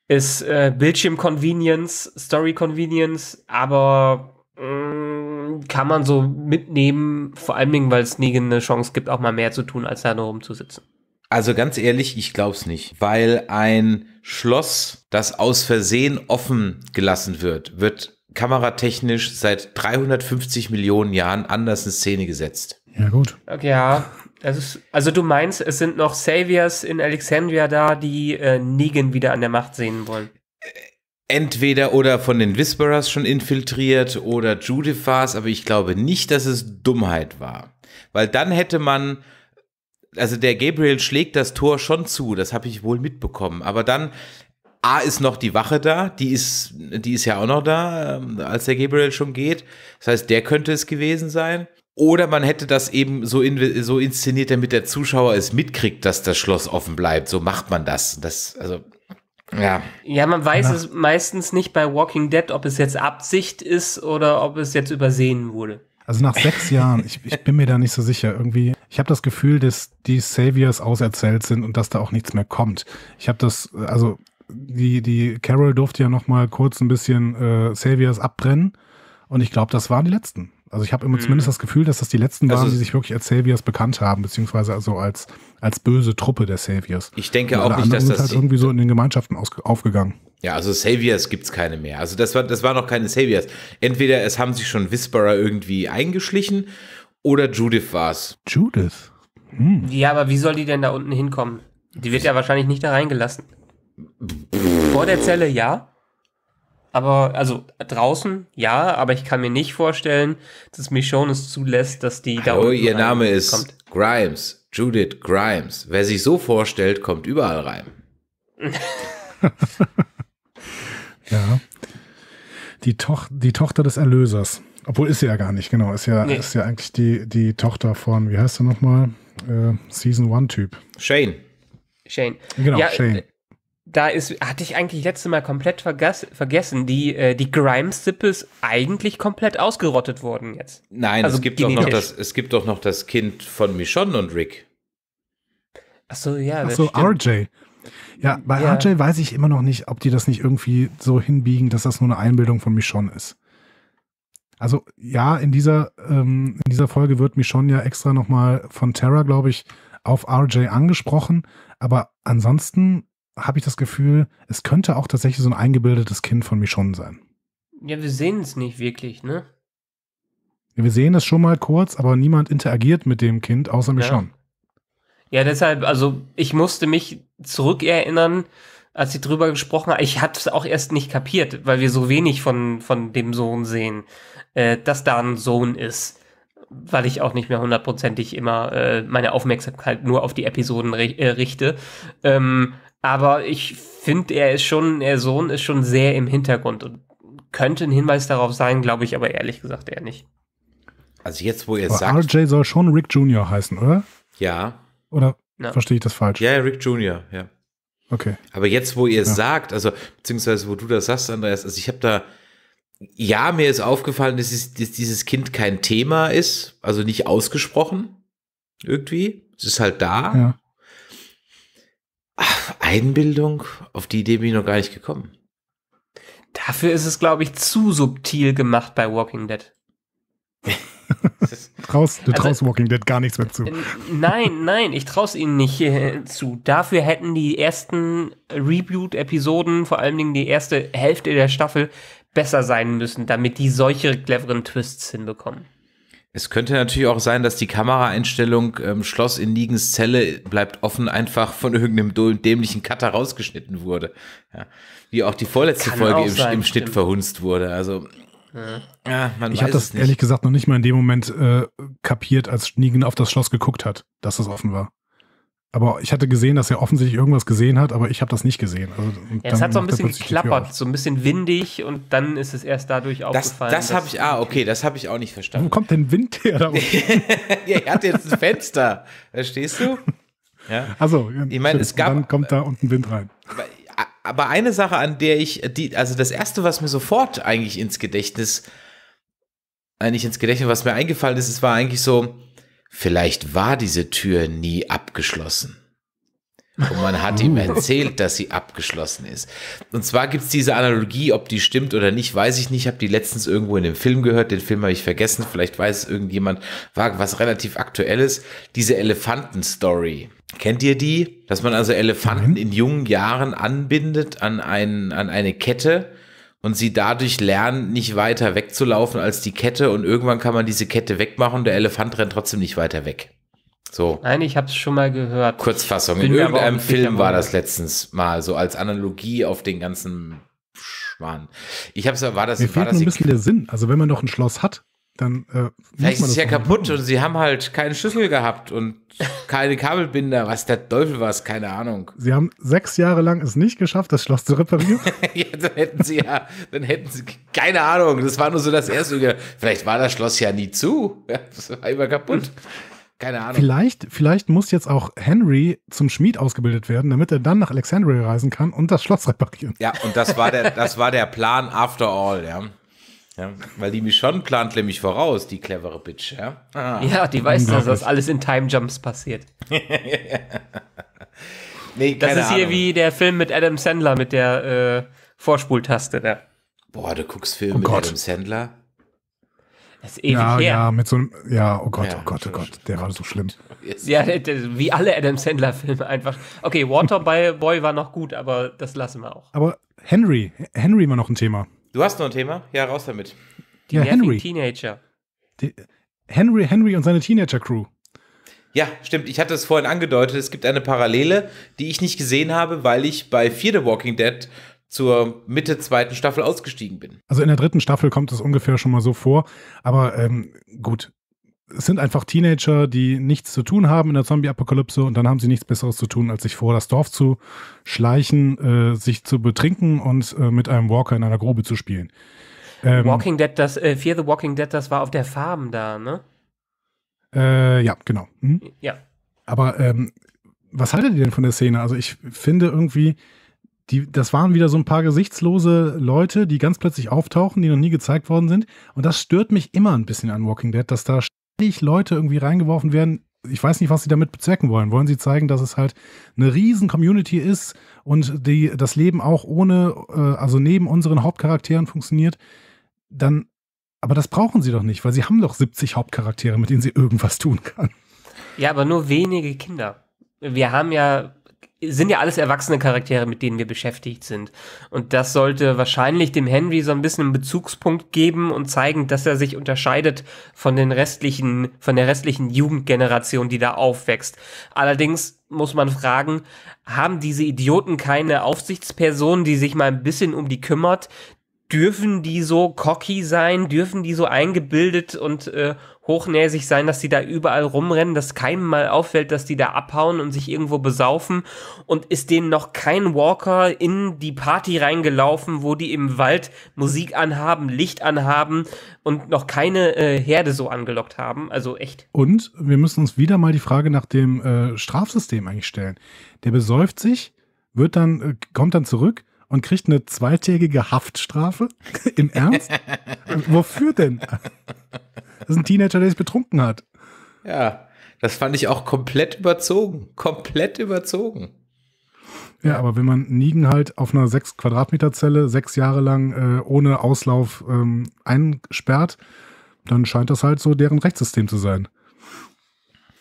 S3: ist äh, Bildschirm-Convenience, Story-Convenience, aber mh, mm, kann man so mitnehmen, vor allen Dingen, weil es Negan eine Chance gibt, auch mal mehr zu tun, als da nur rumzusitzen. Also ganz
S2: ehrlich, ich glaube es nicht, weil ein Schloss, das aus Versehen offen gelassen wird, wird kameratechnisch seit 350 Millionen Jahren anders in Szene gesetzt. Ja, gut.
S3: Okay, ja, ist, also du meinst, es sind noch Saviors in Alexandria da, die äh, Negan wieder an der Macht sehen wollen entweder
S2: oder von den Whisperers schon infiltriert oder Judith war es, aber ich glaube nicht, dass es Dummheit war. Weil dann hätte man, also der Gabriel schlägt das Tor schon zu, das habe ich wohl mitbekommen, aber dann A ist noch die Wache da, die ist, die ist ja auch noch da, ähm, als der Gabriel schon geht. Das heißt, der könnte es gewesen sein. Oder man hätte das eben so, in, so inszeniert, damit der Zuschauer es mitkriegt, dass das Schloss offen bleibt. So macht man das. Das, also, ja.
S3: Ja, man weiß ja. es meistens nicht bei Walking Dead, ob es jetzt Absicht ist oder ob es jetzt übersehen wurde. Also nach sechs (laughs)
S1: Jahren, ich, ich bin mir da nicht so sicher. Irgendwie, ich habe das Gefühl, dass die Saviors auserzählt sind und dass da auch nichts mehr kommt. Ich habe das, also die, die Carol durfte ja noch mal kurz ein bisschen äh, Saviors abbrennen und ich glaube, das waren die letzten. Also ich habe immer mhm. zumindest das Gefühl, dass das die letzten waren, also die sich wirklich als Saviors bekannt haben, beziehungsweise also als, als böse Truppe der
S2: Saviors. Ich denke auch nicht, dass das halt irgendwie
S1: so in den Gemeinschaften aufgegangen.
S2: Ja, also Saviors gibt es keine mehr. Also das war, das waren noch keine Saviors. Entweder es haben sich schon Whisperer irgendwie eingeschlichen
S3: oder Judith war es. Judith? Hm. Ja, aber wie soll die denn da unten hinkommen? Die wird ja wahrscheinlich nicht da reingelassen. Vor der Zelle ja, aber also draußen ja, aber ich kann mir nicht vorstellen, dass Michonne es zulässt, dass die Hallo, da Oh, ihr Name ist kommt.
S2: Grimes, Judith Grimes. Wer sich so vorstellt, kommt überall rein. (laughs) ja.
S1: Die, Toch die Tochter des Erlösers. Obwohl ist sie ja gar nicht, genau. Ist ja, nee. ist ja eigentlich die, die Tochter von, wie heißt er nochmal? Äh, Season One Typ.
S2: Shane.
S3: Shane. Genau, ja, Shane da ist, hatte ich eigentlich letztes Mal komplett vergass, vergessen, die, äh, die Grimes-Sippe ist eigentlich komplett ausgerottet worden jetzt. Nein, also es, gibt doch noch
S2: das, es gibt doch noch das Kind von Michonne und Rick.
S3: Achso, ja. Achso, RJ.
S1: Ja, bei ja. RJ weiß ich immer noch nicht, ob die das nicht irgendwie so hinbiegen, dass das nur eine Einbildung von Michonne ist. Also ja, in dieser, ähm, in dieser Folge wird Michonne ja extra nochmal von Terra, glaube ich, auf RJ angesprochen. Aber ansonsten habe ich das Gefühl, es könnte auch tatsächlich so ein eingebildetes Kind von Michonne sein.
S3: Ja, wir sehen es nicht wirklich, ne?
S1: Wir sehen es schon mal kurz, aber niemand interagiert mit dem Kind außer Michonne.
S3: Ja. ja, deshalb, also ich musste mich zurückerinnern, als sie drüber gesprochen hat. Ich hatte es auch erst nicht kapiert, weil wir so wenig von, von dem Sohn sehen, äh, dass da ein Sohn ist. Weil ich auch nicht mehr hundertprozentig immer äh, meine Aufmerksamkeit nur auf die Episoden äh, richte. Ähm, aber ich finde, er ist schon, der Sohn ist schon sehr im Hintergrund und könnte ein Hinweis darauf sein, glaube ich, aber ehrlich gesagt eher nicht. Also jetzt, wo ihr aber sagt.
S1: RJ soll schon Rick Jr. heißen, oder? Ja. Oder ja. verstehe ich das falsch?
S3: Ja, Rick
S2: Jr., ja. Okay. Aber jetzt, wo ihr ja. sagt, also, beziehungsweise wo du das sagst, Andreas, also ich habe da, ja, mir ist aufgefallen, dass, es, dass, dieses Kind kein Thema ist, also nicht ausgesprochen irgendwie. Es ist halt da. Ja. Ach, Einbildung, auf die Idee bin ich noch gar nicht gekommen. Dafür
S3: ist es, glaube ich, zu subtil gemacht bei Walking Dead. (laughs)
S1: traust, du also, traust Walking Dead gar nichts mehr zu.
S3: Nein, nein, ich traue es ihnen nicht äh, zu. Dafür hätten die ersten Reboot-Episoden, vor allen Dingen die erste Hälfte der Staffel, besser sein müssen, damit die solche cleveren Twists hinbekommen. Es könnte
S2: natürlich auch sein, dass die Kameraeinstellung ähm, Schloss in Nigens Zelle bleibt offen einfach von irgendeinem dämlichen Cutter rausgeschnitten wurde. Ja. Wie auch die vorletzte Kann Folge im, sein, im Schnitt verhunzt wurde. Also ja, man ich habe das ehrlich
S1: gesagt noch nicht mal in dem Moment äh, kapiert, als Nigen auf das Schloss geguckt hat, dass das offen war. Aber ich hatte gesehen, dass er offensichtlich irgendwas gesehen hat, aber ich habe das nicht gesehen. Also, ja, es hat so ein bisschen
S3: geklappert, so ein bisschen windig und dann ist es erst dadurch aufgefallen. Das, das habe ich, ah, okay, das habe ich auch nicht verstanden.
S1: Wo kommt denn Wind
S3: her?
S2: (laughs) ja, er hat jetzt ein Fenster, verstehst du? Ja. Also, ich meine, es gab. Und
S1: dann kommt da unten Wind rein.
S2: Aber eine Sache, an der ich, die, also das erste, was mir sofort eigentlich ins Gedächtnis, eigentlich ins Gedächtnis, was mir eingefallen ist, es war eigentlich so, Vielleicht war diese Tür nie abgeschlossen. Und man hat ihm uh. erzählt, dass sie abgeschlossen ist. Und zwar gibt es diese Analogie, ob die stimmt oder nicht, weiß ich nicht. Ich habe die letztens irgendwo in dem Film gehört. Den Film habe ich vergessen. Vielleicht weiß irgendjemand, war was relativ aktuelles. Diese Elefanten-Story. Kennt ihr die? Dass man also Elefanten mhm. in jungen Jahren anbindet an, einen, an eine Kette und sie dadurch lernen, nicht weiter wegzulaufen als die Kette und irgendwann kann man diese Kette wegmachen, der Elefant rennt trotzdem nicht weiter weg. So.
S3: Nein, ich habe es schon mal
S2: gehört. Kurzfassung, in irgendeinem Film war das letztens mal so als Analogie auf den ganzen Schwan. Ich habe es war das mir war fehlt das ein bisschen
S1: der Sinn. Also wenn man doch ein Schloss hat, dann äh, Vielleicht ist es ja kaputt
S2: und sie haben halt keinen Schlüssel gehabt und (laughs) keine Kabelbinder. Was der Teufel war es, keine Ahnung.
S1: Sie haben sechs Jahre lang es nicht geschafft, das Schloss zu reparieren.
S2: (laughs) ja, dann hätten sie ja, dann hätten sie, keine Ahnung, das war nur so das erste. Vielleicht war das Schloss ja nie zu. das war immer kaputt. Keine Ahnung.
S1: Vielleicht, vielleicht muss jetzt auch Henry zum Schmied ausgebildet werden, damit er dann nach Alexandria reisen kann und das Schloss reparieren.
S2: Ja, und das war der, das war der Plan after all, ja. Ja, weil die mich schon plant nämlich voraus, die clevere Bitch, ja. Ah. Ja, die weiß, dass das alles
S3: in Time Jumps passiert. (laughs) nee, das ist Ahnung. hier wie der Film mit Adam Sandler mit der äh, Vorspultaste da. Boah, du guckst Film oh mit Gott. Adam Sandler? Das ist ewig ja, her.
S1: Ja, mit so einem, ja, oh Gott, ja, oh Gott, oh Gott, der war so schlimm. Ja,
S3: wie alle Adam Sandler-Filme einfach. Okay, Waterboy (laughs) Boy war noch gut, aber das lassen wir auch.
S1: Aber Henry, Henry war noch ein Thema.
S3: Du hast noch ein Thema? Ja, raus damit. Die ja, Henry. Teenager.
S1: Die, Henry, Henry und seine Teenager-Crew.
S2: Ja, stimmt. Ich hatte es vorhin angedeutet. Es gibt eine Parallele, die ich nicht gesehen habe, weil ich bei Fear the Walking Dead zur Mitte zweiten Staffel ausgestiegen bin.
S1: Also in der dritten Staffel kommt es ungefähr schon mal so vor. Aber ähm, gut, es sind einfach Teenager, die nichts zu tun haben in der Zombie-Apokalypse und dann haben sie nichts Besseres zu tun, als sich vor das Dorf zu schleichen, äh, sich zu betrinken und äh, mit einem Walker in einer Grube zu spielen. Ähm, Walking
S3: Dead, das äh, Fear the Walking Dead, das war auf der Farm da, ne?
S1: Äh, ja, genau. Hm? Ja. Aber ähm, was haltet ihr denn von der Szene? Also ich finde irgendwie, die, das waren wieder so ein paar gesichtslose Leute, die ganz plötzlich auftauchen, die noch nie gezeigt worden sind. Und das stört mich immer ein bisschen an Walking Dead, dass da ständig Leute irgendwie reingeworfen werden. Ich weiß nicht, was sie damit bezwecken wollen. Wollen sie zeigen, dass es halt eine riesen Community ist und die, das Leben auch ohne, äh, also neben unseren Hauptcharakteren funktioniert? Dann, aber das brauchen sie doch nicht, weil sie haben doch 70 Hauptcharaktere, mit denen sie irgendwas tun kann.
S3: Ja, aber nur wenige Kinder. Wir haben ja sind ja alles erwachsene Charaktere, mit denen wir beschäftigt sind. Und das sollte wahrscheinlich dem Henry so ein bisschen einen Bezugspunkt geben und zeigen, dass er sich unterscheidet von den restlichen, von der restlichen Jugendgeneration, die da aufwächst. Allerdings muss man fragen, haben diese Idioten keine Aufsichtsperson, die sich mal ein bisschen um die kümmert? Dürfen die so cocky sein? Dürfen die so eingebildet und äh, hochnäsig sein, dass die da überall rumrennen, dass keinem mal auffällt, dass die da abhauen und sich irgendwo besaufen und ist denen noch kein Walker in die Party reingelaufen, wo die im Wald Musik anhaben, Licht anhaben und noch keine äh, Herde so angelockt haben. Also echt.
S1: Und wir müssen uns wieder mal die Frage nach dem äh, Strafsystem eigentlich stellen. Der besäuft sich, wird dann, äh, kommt dann zurück, und kriegt eine zweitägige Haftstrafe? Im (laughs) Ernst? Wofür denn? Das ist ein Teenager, der sich betrunken hat.
S2: Ja, das fand ich auch komplett überzogen. Komplett überzogen.
S1: Ja, aber wenn man Nigen halt auf einer 6 Quadratmeter Zelle sechs Jahre lang äh, ohne Auslauf ähm, einsperrt, dann scheint das halt so deren Rechtssystem zu sein.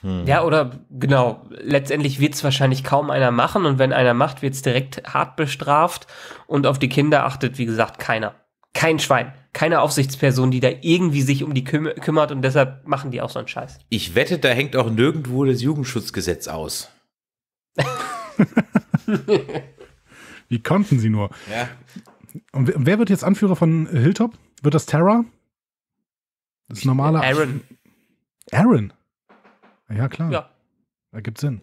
S3: Hm. Ja, oder genau, letztendlich wird es wahrscheinlich kaum einer machen und wenn einer macht, wird es direkt hart bestraft und auf die Kinder achtet, wie gesagt, keiner. Kein Schwein, keine Aufsichtsperson, die da irgendwie sich um die küm kümmert und deshalb machen die auch so einen Scheiß.
S2: Ich wette, da hängt auch nirgendwo das Jugendschutzgesetz aus. wie (laughs)
S1: konnten sie nur? Ja. Und wer wird jetzt Anführer von Hilltop? Wird das Terra? Das normale Aaron. Aaron. Ja, klar. Ja. Ergibt Sinn.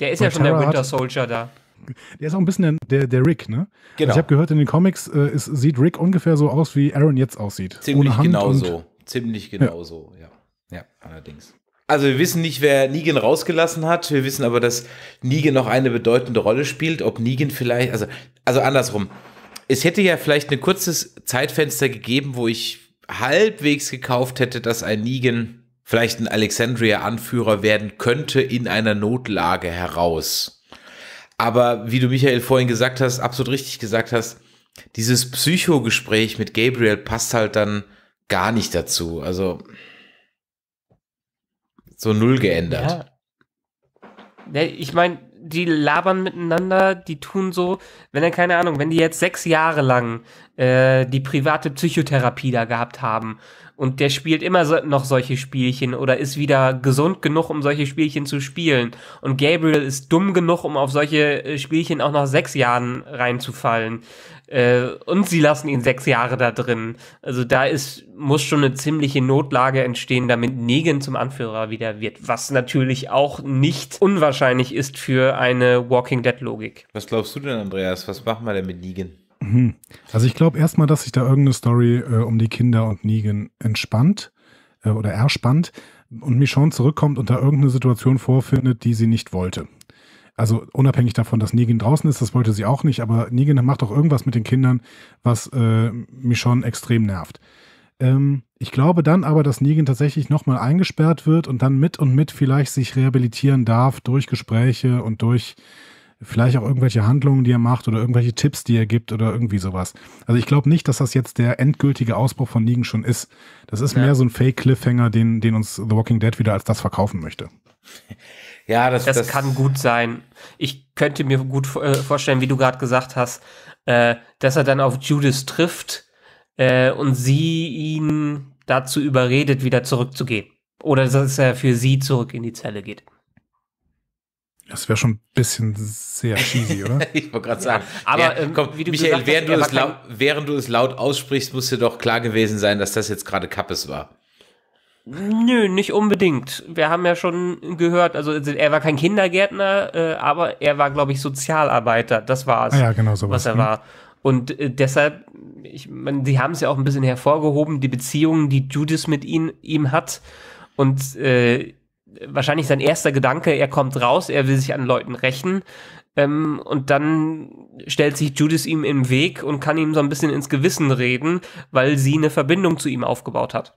S3: Der ist Weil ja schon der Winter Soldier da.
S1: Der ist auch ein bisschen der, der Rick, ne? Genau. Also ich habe gehört, in den Comics äh, ist, sieht Rick ungefähr so aus, wie Aaron jetzt aussieht. Ziemlich genau so.
S2: Ziemlich genau ja. so, ja. Ja, allerdings. Also wir wissen nicht, wer Negan rausgelassen hat. Wir wissen aber, dass Negan noch eine bedeutende Rolle spielt. Ob Negan vielleicht, also, also andersrum. Es hätte ja vielleicht ein kurzes Zeitfenster gegeben, wo ich halbwegs gekauft hätte, dass ein Negan vielleicht ein Alexandria-Anführer werden könnte in einer Notlage heraus. Aber wie du Michael vorhin gesagt hast, absolut richtig gesagt hast, dieses Psychogespräch mit Gabriel passt halt dann gar nicht dazu. Also so null geändert.
S3: Ja. Ich meine, die labern miteinander, die tun so, wenn er keine Ahnung, wenn die jetzt sechs Jahre lang äh, die private Psychotherapie da gehabt haben und der spielt immer so, noch solche Spielchen oder ist wieder gesund genug, um solche Spielchen zu spielen. Und Gabriel ist dumm genug, um auf solche äh, Spielchen auch nach sechs Jahren reinzufallen. Äh, und sie lassen ihn sechs Jahre da drin. Also da ist, muss schon eine ziemliche Notlage entstehen, damit Negan zum Anführer wieder wird. Was natürlich auch nicht unwahrscheinlich ist für eine Walking Dead Logik. Was glaubst du denn, Andreas? Was machen wir denn mit Negan?
S1: Mhm. Also ich glaube erstmal, dass sich da irgendeine Story äh, um die Kinder und Negan entspannt äh, oder erspannt und Michonne zurückkommt und da irgendeine Situation vorfindet, die sie nicht wollte. Also unabhängig davon, dass Negan draußen ist, das wollte sie auch nicht, aber Negan macht auch irgendwas mit den Kindern, was äh, Michonne extrem nervt. Ähm, ich glaube dann aber, dass Negan tatsächlich nochmal eingesperrt wird und dann mit und mit vielleicht sich rehabilitieren darf durch Gespräche und durch vielleicht auch irgendwelche Handlungen, die er macht oder irgendwelche Tipps, die er gibt oder irgendwie sowas. Also ich glaube nicht, dass das jetzt der endgültige Ausbruch von Negan schon ist. Das ist ja. mehr so ein Fake-Cliffhanger, den, den uns The Walking Dead wieder als das verkaufen möchte. (laughs)
S3: Ja, das, das, das kann gut sein. Ich könnte mir gut äh, vorstellen, wie du gerade gesagt hast, äh, dass er dann auf Judith trifft äh, und sie ihn dazu überredet, wieder zurückzugehen. Oder dass er für sie zurück in die Zelle geht. Das wäre schon ein bisschen sehr cheesy, oder?
S2: (laughs) ich wollte gerade sagen. Ja, aber ja, ähm, komm, wie du Michael, während, hast, du laut, während du es laut aussprichst, muss dir doch klar gewesen sein, dass das jetzt gerade Kappes war.
S3: Nö, nicht unbedingt. Wir haben ja schon gehört, also, also er war kein Kindergärtner, äh, aber er war, glaube ich, Sozialarbeiter. Das war es, ah ja, genau was er hm. war. Und äh, deshalb, ich meine, sie haben es ja auch ein bisschen hervorgehoben, die Beziehungen, die Judith mit ihn, ihm hat. Und äh, wahrscheinlich sein erster Gedanke, er kommt raus, er will sich an Leuten rächen. Ähm, und dann stellt sich Judith ihm im Weg und kann ihm so ein bisschen ins Gewissen reden, weil sie eine Verbindung zu ihm aufgebaut hat.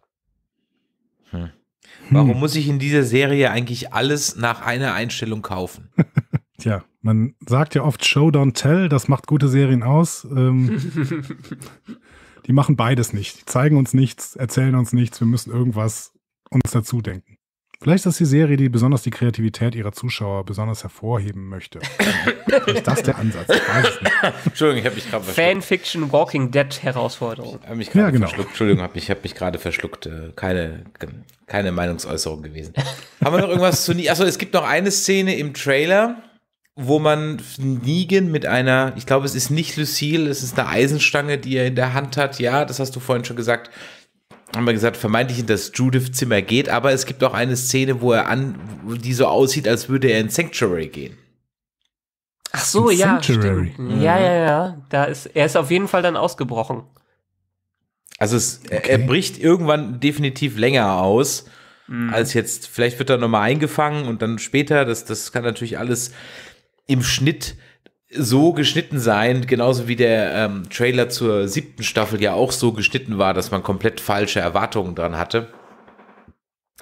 S2: Hm. hm. Warum
S1: hm.
S3: muss ich in dieser Serie eigentlich alles nach einer Einstellung kaufen? (laughs)
S1: Tja, man sagt ja oft Show, don't tell, das macht gute Serien aus. Ähm,
S3: (laughs)
S1: die machen beides nicht. Die zeigen uns nichts, erzählen uns nichts, wir müssen irgendwas uns dazu denken. Vielleicht ist das die Serie, die besonders die Kreativität ihrer Zuschauer besonders hervorheben möchte.
S3: ist das der Ansatz? Ich weiß es nicht. Entschuldigung, ich habe mich gerade verschluckt. Fanfiction Walking Dead Herausforderung. Hab mich
S2: ja, genau. Verschluckt. Entschuldigung, hab, ich habe mich gerade verschluckt. Äh, keine, keine Meinungsäußerung gewesen. Haben wir noch irgendwas zu Negan? Achso, es gibt noch eine Szene im Trailer, wo man Negan mit einer, ich glaube, es ist nicht Lucille, es ist eine Eisenstange, die er in der Hand hat. Ja, das hast du vorhin schon gesagt haben wir gesagt, vermeintlich in das Judith-Zimmer geht, aber es gibt auch eine Szene, wo er an, die so aussieht, als würde er in Sanctuary gehen.
S3: Ach so, in ja. Sanctuary. Stimmt. Mhm. Ja, ja, ja. Da ist, er ist auf jeden Fall dann ausgebrochen.
S2: Also es, okay. er, bricht irgendwann definitiv länger aus mhm. als jetzt. Vielleicht wird er nochmal eingefangen und dann später. Das, das kann natürlich alles im Schnitt so geschnitten sein, genauso wie der ähm, Trailer zur siebten Staffel ja auch so geschnitten war, dass man komplett falsche Erwartungen dran hatte.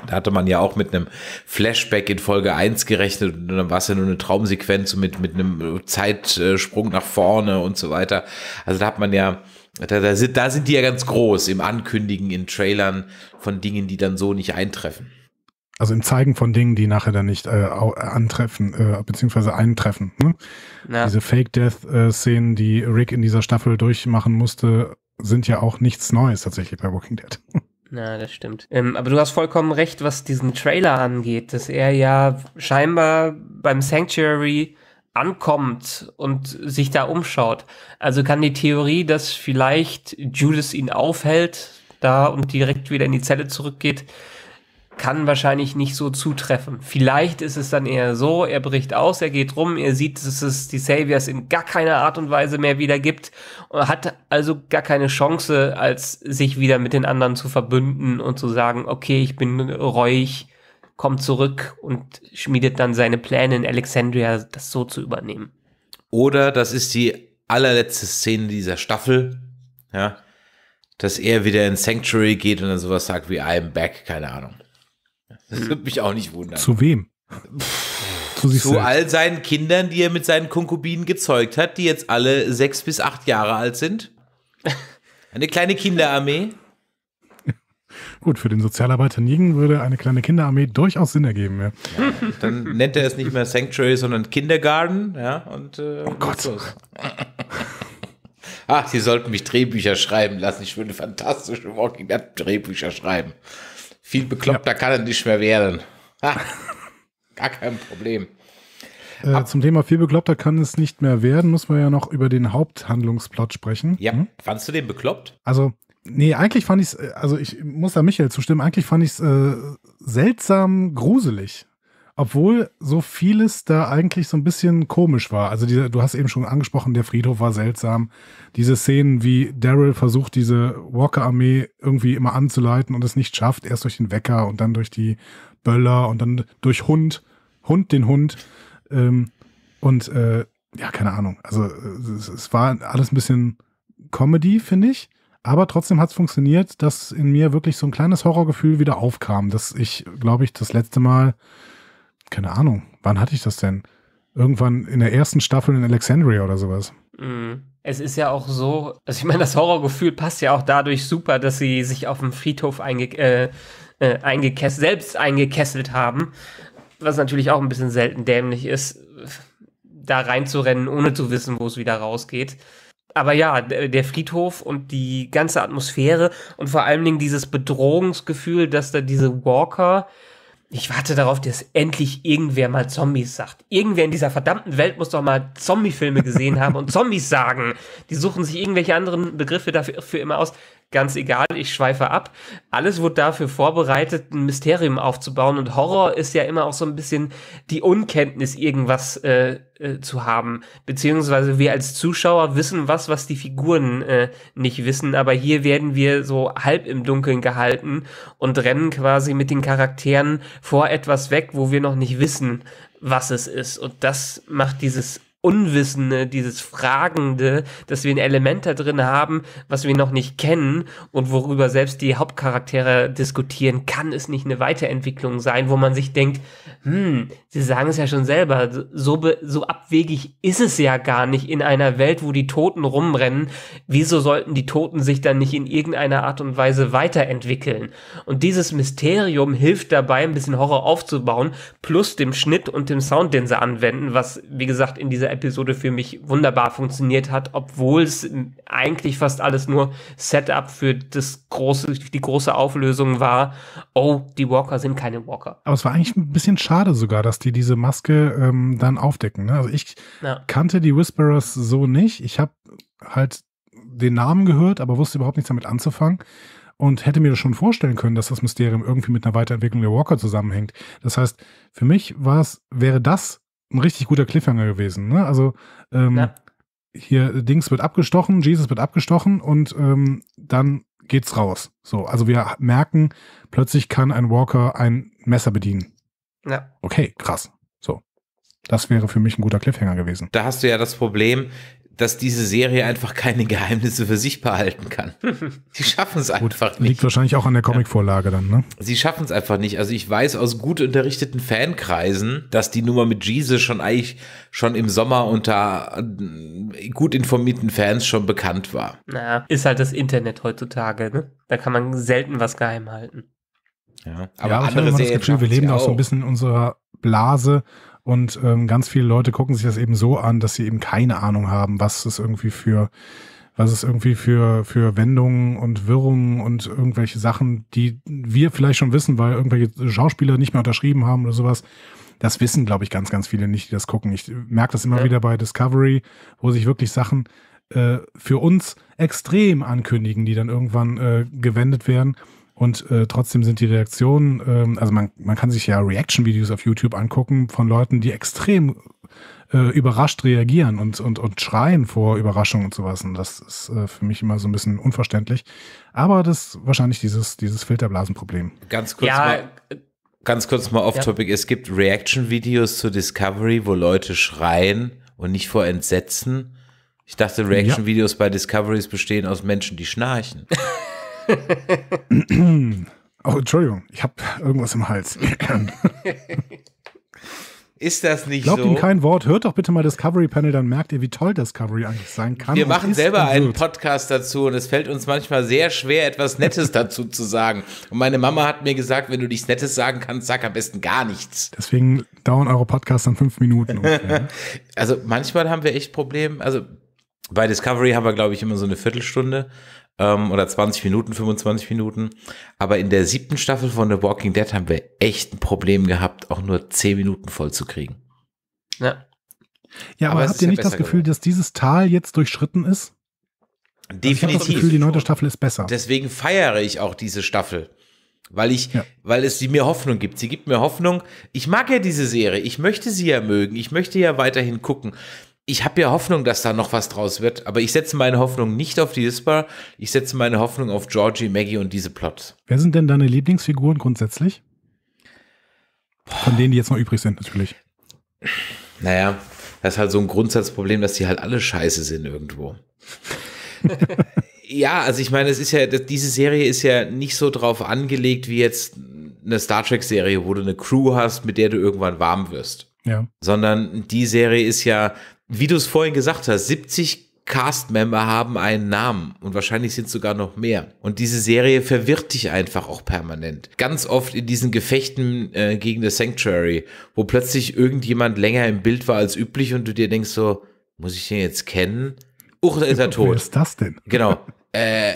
S2: Da hatte man ja auch mit einem Flashback in Folge 1 gerechnet und dann war es ja nur eine Traumsequenz mit, mit einem Zeitsprung nach vorne und so weiter. Also da hat man ja, da, da, sind, da sind die ja ganz groß im Ankündigen, in Trailern von Dingen, die dann so nicht eintreffen.
S1: Also im Zeigen von Dingen, die nachher dann nicht äh, antreffen, äh, beziehungsweise eintreffen. Ne? Ja. Diese Fake-Death-Szenen, äh, die Rick in dieser Staffel durchmachen musste, sind ja auch nichts Neues tatsächlich bei Walking Dead. (laughs)
S3: Na, das stimmt. Ähm, aber du hast vollkommen recht, was diesen Trailer angeht, dass er ja scheinbar beim Sanctuary ankommt und sich da umschaut. Also kann die Theorie, dass vielleicht Judas ihn aufhält da und direkt wieder in die Zelle zurückgeht, kann wahrscheinlich nicht so zutreffen. Vielleicht ist es dann eher so, er bricht aus, er geht rum, er sieht, dass es die Saviors in gar keiner Art und Weise mehr wieder gibt und hat also gar keine Chance, als sich wieder mit den anderen zu verbünden und zu sagen, okay, ich bin reuig, komm zurück und schmiedet dann seine Pläne in Alexandria, das so zu übernehmen.
S2: Oder das ist die allerletzte Szene dieser Staffel, ja, dass er wieder in Sanctuary geht und dann sowas sagt wie I'm back, keine Ahnung. Das würde mich auch nicht wundern. Zu
S1: wem? Zu, Zu
S2: all seinen Kindern, die er mit seinen Konkubinen gezeugt hat, die jetzt alle sechs bis acht Jahre alt sind. Eine kleine Kinderarmee.
S1: Gut, für den Sozialarbeiter Nigen würde eine kleine Kinderarmee durchaus Sinn ergeben. Ja. ja.
S2: dann nennt er es nicht mehr Sanctuary, sondern Kindergarten. Ja, und, äh, oh Gott. Ach, Sie sollten mich Drehbücher schreiben lassen. Ich würde fantastische Walking Dead Drehbücher schreiben. Viel bekloppter ja. kann er nicht mehr werden. gar kein Problem.
S1: Äh, zum Thema viel bekloppter kann es nicht mehr werden, muss man ja noch über den Haupthandlungsplot sprechen. Ja,
S2: hm? fandst du den bekloppt?
S1: Also, nee, eigentlich fand ich es, äh, also ich muss da Michael zustimmen, eigentlich fand ich es äh, seltsam gruselig obwohl so vieles da eigentlich so ein bisschen komisch war. Also die, du hast eben schon angesprochen, der Friedhof war seltsam. Diese Szenen, wie Daryl versucht, diese Walker-Armee irgendwie immer anzuleiten und es nicht schafft, erst durch den Wecker und dann durch die Böller und dann durch Hund, Hund den Hund. Ähm, und äh, ja, keine Ahnung. Also es, es war alles ein bisschen Comedy, finde ich. Aber trotzdem hat es funktioniert, dass in mir wirklich so ein kleines Horrorgefühl wieder aufkam, dass ich, glaube ich, das letzte Mal keine Ahnung, wann hatte ich das denn? Irgendwann in der ersten Staffel in Alexandria oder sowas.
S3: Mhm. Es ist ja auch so, also ich meine, das Horrorgefühl passt ja auch dadurch super, dass sie sich auf dem Friedhof einge äh, äh, eingekesselt, selbst eingekesselt haben, was natürlich auch ein bisschen selten dämlich ist, da reinzurennen, ohne zu wissen, wo es wieder rausgeht. Aber ja, der Friedhof und die ganze Atmosphäre und vor allen Dingen dieses Bedrohungsgefühl, dass da diese Walker ich warte darauf, dass endlich irgendwer mal Zombies sagt. Irgendwer in dieser verdammten Welt muss doch mal Zombie-Filme gesehen haben und Zombies sagen. Die suchen sich irgendwelche anderen Begriffe dafür immer aus. Ganz egal, ich schweife ab. Alles wurde dafür vorbereitet, ein Mysterium aufzubauen. Und Horror ist ja immer auch so ein bisschen die Unkenntnis, irgendwas äh, äh, zu haben. Beziehungsweise wir als Zuschauer wissen was, was die Figuren äh, nicht wissen. Aber hier werden wir so halb im Dunkeln gehalten und rennen quasi mit den Charakteren vor etwas weg, wo wir noch nicht wissen, was es ist. Und das macht dieses Unwissende, dieses Fragende, dass wir ein Element da drin haben, was wir noch nicht kennen und worüber selbst die Hauptcharaktere diskutieren, kann es nicht eine Weiterentwicklung sein, wo man sich denkt, hm, sie sagen es ja schon selber, so, so abwegig ist es ja gar nicht in einer Welt, wo die Toten rumrennen. Wieso sollten die Toten sich dann nicht in irgendeiner Art und Weise weiterentwickeln? Und dieses Mysterium hilft dabei, ein bisschen Horror aufzubauen, plus dem Schnitt und dem Sound, den sie anwenden, was, wie gesagt, in dieser Episode für mich wunderbar funktioniert hat, obwohl es eigentlich fast alles nur Setup für das große, die große Auflösung war. Oh, die Walker sind keine Walker.
S1: Aber es war eigentlich ein bisschen schade sogar, dass die diese Maske ähm, dann aufdecken. Ne? Also ich ja. kannte die Whisperers so nicht. Ich habe halt den Namen gehört, aber wusste überhaupt nichts damit anzufangen und hätte mir das schon vorstellen können, dass das Mysterium irgendwie mit einer Weiterentwicklung der Walker zusammenhängt. Das heißt, für mich war es, wäre das ein richtig guter Cliffhanger gewesen. Ne? Also ähm, ja. hier Dings wird abgestochen, Jesus wird abgestochen und ähm, dann geht's raus. So, also wir merken, plötzlich kann ein Walker ein Messer bedienen. Ja. Okay, krass. Das wäre für mich ein guter Cliffhanger
S2: gewesen. Da hast du ja das Problem, dass diese Serie einfach keine Geheimnisse für sich behalten kann. Sie schaffen es einfach
S1: Gut, nicht. Liegt wahrscheinlich auch an der Comicvorlage dann, ne?
S2: Sie schaffen es einfach nicht. Also ich weiß aus gut unterrichteten Fankreisen, dass die Nummer mit Jesus schon eigentlich schon im Sommer unter äh, gut informierten Fans schon bekannt war.
S3: Naja, ist halt das Internet heutzutage, ne? Da kann man selten was geheim halten. Ja, aber ja, andere ich habe immer das Gefühl, wir leben auch so ein bisschen
S1: in unserer Blase und ähm, ganz viele Leute gucken sich das eben so an, dass sie eben keine Ahnung haben, was es irgendwie für was es irgendwie für, für Wendungen und Wirrungen und irgendwelche Sachen, die wir vielleicht schon wissen, weil irgendwelche Schauspieler nicht mehr unterschrieben haben oder sowas. Das wissen, glaube ich, ganz, ganz viele nicht, die das gucken. Ich merke das immer ja. wieder bei Discovery, wo sich wirklich Sachen äh, für uns extrem ankündigen, die dann irgendwann äh, gewendet werden. Und äh, trotzdem sind die Reaktionen, ähm, also man, man kann sich ja Reaction-Videos auf YouTube angucken von Leuten, die extrem äh, überrascht reagieren und, und, und schreien vor Überraschungen und sowas. Und das ist äh, für mich immer so ein bisschen unverständlich. Aber das wahrscheinlich dieses, dieses Filterblasenproblem.
S2: Ganz kurz ja. mal. Ganz kurz mal off-topic. Ja. Es gibt Reaction-Videos zu Discovery, wo Leute schreien und nicht vor Entsetzen. Ich dachte, Reaction-Videos ja. bei Discoveries bestehen aus Menschen, die schnarchen. (laughs)
S1: oh, Entschuldigung, ich habe irgendwas im
S2: Hals. Ist das nicht Glaubt so? Glaubt ihm kein
S1: Wort. Hört doch bitte mal Discovery Panel, dann merkt ihr, wie toll Discovery eigentlich sein kann. Wir machen selber einen
S2: Podcast dazu und es fällt uns manchmal sehr schwer, etwas Nettes dazu zu sagen. Und meine Mama hat mir gesagt, wenn du nichts Nettes sagen kannst, sag am besten gar nichts.
S1: Deswegen dauern eure Podcasts dann fünf Minuten.
S2: (laughs) also manchmal haben wir echt Probleme. Also bei Discovery haben wir, glaube ich, immer so eine Viertelstunde ähm, oder 20 Minuten, 25 Minuten. Aber in der siebten Staffel von The Walking Dead haben wir echt ein Problem gehabt, auch nur 10 Minuten voll zu kriegen.
S3: Ja.
S1: Ja, aber, aber habt ihr ja nicht das Gefühl, geworden. dass dieses Tal jetzt durchschritten ist?
S2: Definitiv. Also ich habe das Gefühl, die neunte
S1: Staffel ist besser.
S2: Deswegen feiere ich auch diese Staffel. Weil ich, ja. weil es sie mir Hoffnung gibt. Sie gibt mir Hoffnung. Ich mag ja diese Serie. Ich möchte sie ja mögen. Ich möchte ja weiterhin gucken ich habe ja Hoffnung, dass da noch was draus wird, aber ich setze meine Hoffnung nicht auf die Hisper, ich setze meine Hoffnung auf Georgie, Maggie und diese Plots.
S1: Wer sind denn deine Lieblingsfiguren grundsätzlich? Von denen, die jetzt noch übrig sind, natürlich.
S2: Naja, das ist halt so ein Grundsatzproblem, dass die halt alle scheiße sind irgendwo. (laughs) ja, also ich meine, es ist ja, diese Serie ist ja nicht so drauf angelegt wie jetzt eine Star Trek-Serie, wo du eine Crew hast, mit der du irgendwann warm wirst. Ja. Sondern die Serie ist ja, wie du es vorhin gesagt hast, 70 Cast-Member haben einen Namen und wahrscheinlich sind sogar noch mehr. Und diese Serie verwirrt dich einfach auch permanent. Ganz oft in diesen Gefechten äh, gegen The Sanctuary, wo plötzlich irgendjemand länger im Bild war als üblich und du dir denkst so, muss ich den jetzt kennen? Uch, da ist er (laughs) tot. Wer ist das denn? Genau. Äh,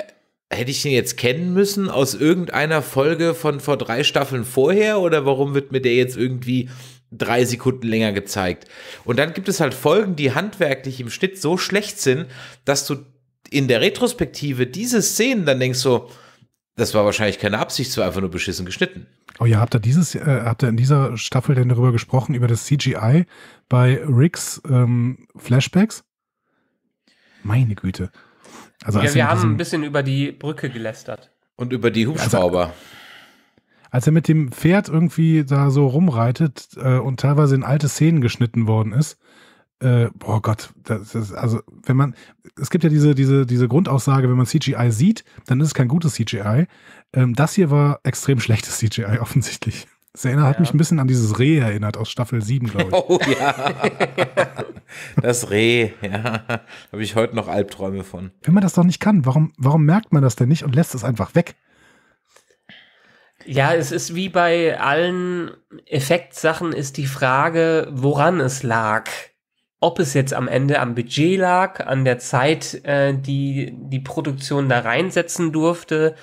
S2: hätte ich den jetzt kennen müssen aus irgendeiner Folge von vor drei Staffeln vorher oder warum wird mir der jetzt irgendwie drei Sekunden länger gezeigt. Und dann gibt es halt Folgen, die handwerklich im Schnitt so schlecht sind, dass du in der Retrospektive diese Szenen dann denkst so, das war wahrscheinlich keine Absicht, es war einfach nur beschissen geschnitten.
S1: Oh ja, habt ihr dieses, äh, habt ihr in dieser Staffel denn darüber gesprochen, über das CGI bei Ricks ähm, Flashbacks? Meine Güte. Also ja, wir haben ein
S3: bisschen über die Brücke gelästert. Und über die also Hubschrauber. Also,
S1: als er mit dem Pferd irgendwie da so rumreitet äh, und teilweise in alte Szenen geschnitten worden ist, äh, oh Gott, das ist, also wenn man, es gibt ja diese, diese, diese Grundaussage, wenn man CGI sieht, dann ist es kein gutes CGI. Ähm, das hier war extrem schlechtes CGI (laughs) offensichtlich. Das erinnert, ja. hat mich ein bisschen an dieses Reh erinnert aus Staffel 7, glaube ich. Oh
S2: ja, (laughs) das Reh, ja, habe ich heute noch Albträume von.
S1: Wenn man das doch nicht kann, warum, warum merkt man das denn nicht und lässt es einfach weg?
S3: Ja, es ist wie bei allen Effektsachen ist die Frage, woran es lag. Ob es jetzt am Ende am Budget lag, an der Zeit, äh, die die Produktion da reinsetzen durfte,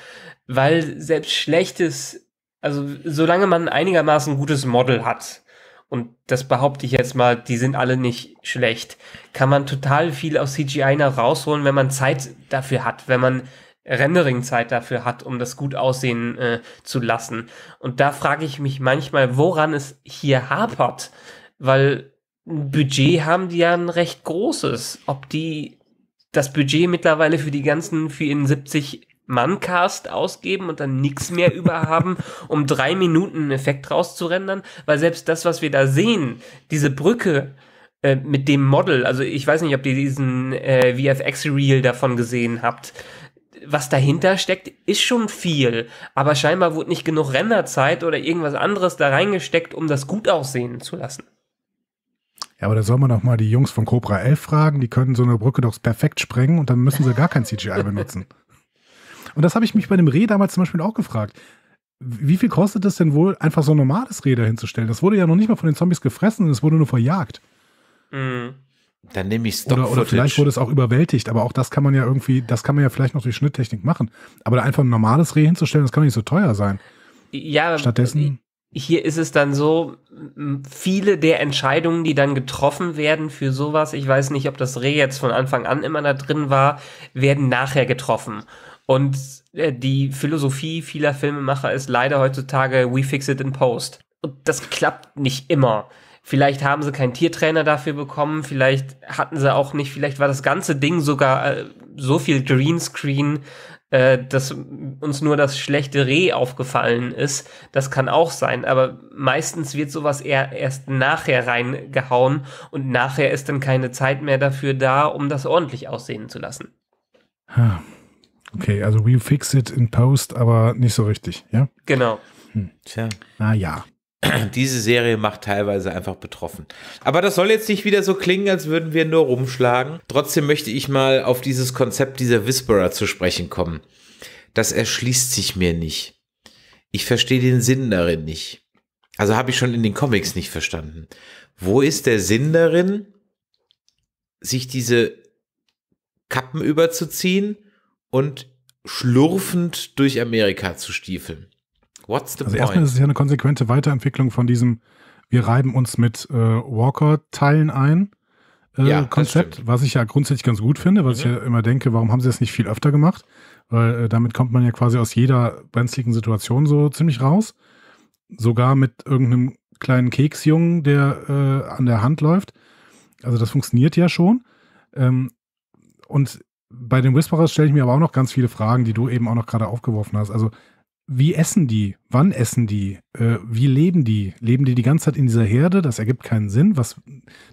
S3: weil selbst schlechtes, also solange man einigermaßen gutes Model hat, und das behaupte ich jetzt mal, die sind alle nicht schlecht, kann man total viel aus CGI rausholen, wenn man Zeit dafür hat, wenn man Rendering-Zeit dafür hat, um das gut aussehen äh, zu lassen. Und da frage ich mich manchmal, woran es hier hapert, weil ein Budget haben die ja ein recht großes. Ob die das Budget mittlerweile für die ganzen für ihren 70 Mann-Cast ausgeben und dann nichts mehr (laughs) überhaben, um drei Minuten einen Effekt rauszurendern, weil selbst das, was wir da sehen, diese Brücke äh, mit dem Model, also ich weiß nicht, ob ihr diesen äh, VFX-Reel davon gesehen habt, was dahinter steckt, ist schon viel. Aber scheinbar wurde nicht genug Renderzeit oder irgendwas anderes da reingesteckt, um das gut aussehen zu lassen.
S1: Ja, aber da soll man doch mal die Jungs von Cobra 11 fragen. Die können so eine Brücke doch perfekt sprengen und dann müssen sie gar kein CGI benutzen. (laughs) Und das habe ich mich bei dem Reh damals zum Beispiel auch gefragt. Wie viel kostet es denn wohl, einfach so ein normales Reh dahinzustellen? Das wurde ja noch nicht mal von den Zombies gefressen, und es wurde nur verjagt.
S3: Mhm.
S2: Dann nehme ich Stock. Oder, oder vielleicht wurde es auch
S1: überwältigt, aber auch das kann man ja irgendwie, das kann man ja vielleicht noch durch Schnitttechnik machen. Aber da einfach ein normales Reh hinzustellen, das kann nicht so teuer sein.
S3: Ja, stattdessen. Hier ist es dann so, viele der Entscheidungen, die dann getroffen werden für sowas, ich weiß nicht, ob das Reh jetzt von Anfang an immer da drin war, werden nachher getroffen. Und äh, die Philosophie vieler Filmemacher ist leider heutzutage, we fix it in post. Und das klappt nicht immer. Vielleicht haben sie keinen Tiertrainer dafür bekommen, vielleicht hatten sie auch nicht, vielleicht war das ganze Ding sogar äh, so viel Greenscreen, äh, dass uns nur das schlechte Reh aufgefallen ist. Das kann auch sein, aber meistens wird sowas eher erst nachher reingehauen und nachher ist dann keine Zeit mehr dafür da, um das ordentlich aussehen zu lassen.
S2: Okay,
S1: also we fix it in post, aber nicht so richtig, ja?
S3: Genau. Hm. Tja. Ah ja.
S2: (clears throat) diese Serie macht teilweise einfach betroffen. Aber das soll jetzt nicht wieder so klingen, als würden wir nur rumschlagen. Trotzdem möchte ich mal auf dieses Konzept dieser Whisperer zu sprechen kommen. Das erschließt sich mir nicht. Ich verstehe den Sinn darin nicht. Also habe ich schon in den Comics nicht verstanden. Wo ist der Sinn darin, sich diese Kappen überzuziehen und schlurfend durch Amerika zu stiefeln? What's the also point? Erstmal ist es
S1: ja eine konsequente Weiterentwicklung von diesem, wir reiben uns mit äh, Walker-Teilen ein. Äh, ja, Konzept, was ich ja grundsätzlich ganz gut finde, was mhm. ich ja immer denke, warum haben sie das nicht viel öfter gemacht? Weil äh, damit kommt man ja quasi aus jeder brenzligen Situation so ziemlich raus. Sogar mit irgendeinem kleinen Keksjungen, der äh, an der Hand läuft. Also das funktioniert ja schon. Ähm, und bei den Whisperers stelle ich mir aber auch noch ganz viele Fragen, die du eben auch noch gerade aufgeworfen hast. Also wie essen die? Wann essen die? Äh, wie leben die? Leben die die ganze Zeit in dieser Herde? Das ergibt keinen Sinn. Was,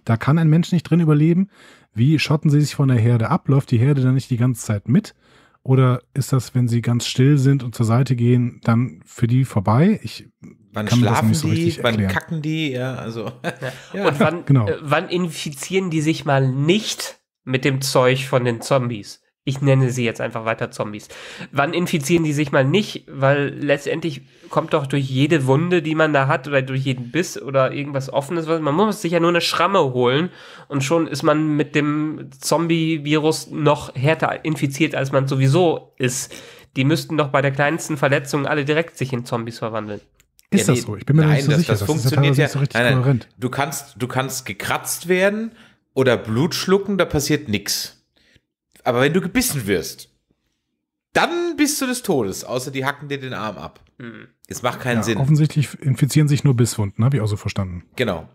S1: da kann ein Mensch nicht drin überleben. Wie schotten sie sich von der Herde ab? Läuft die Herde dann nicht die ganze Zeit mit? Oder ist das, wenn sie ganz still sind und zur Seite gehen, dann für die vorbei? Ich
S3: wann kann schlafen nicht so die? Wann erklären. kacken die? Ja, also. (laughs) ja. Und wann, genau. Äh, wann infizieren die sich mal nicht mit dem Zeug von den Zombies? ich nenne sie jetzt einfach weiter Zombies. Wann infizieren die sich mal nicht? Weil letztendlich kommt doch durch jede Wunde, die man da hat oder durch jeden Biss oder irgendwas Offenes, man muss sich ja nur eine Schramme holen und schon ist man mit dem Zombie-Virus noch härter infiziert, als man sowieso ist. Die müssten doch bei der kleinsten Verletzung alle direkt sich in Zombies verwandeln. Ist ja, das so? Ich bin mir nein, nicht so das, sicher. Das, das funktioniert ja, so richtig nein, nein. Du kannst, du kannst gekratzt werden oder
S2: Blut schlucken, da passiert nichts. Aber wenn du gebissen wirst, dann bist du des Todes, außer die hacken dir den Arm ab. Es macht keinen ja, Sinn.
S1: Offensichtlich infizieren sich nur Bisswunden, habe ich auch so verstanden.
S2: Genau.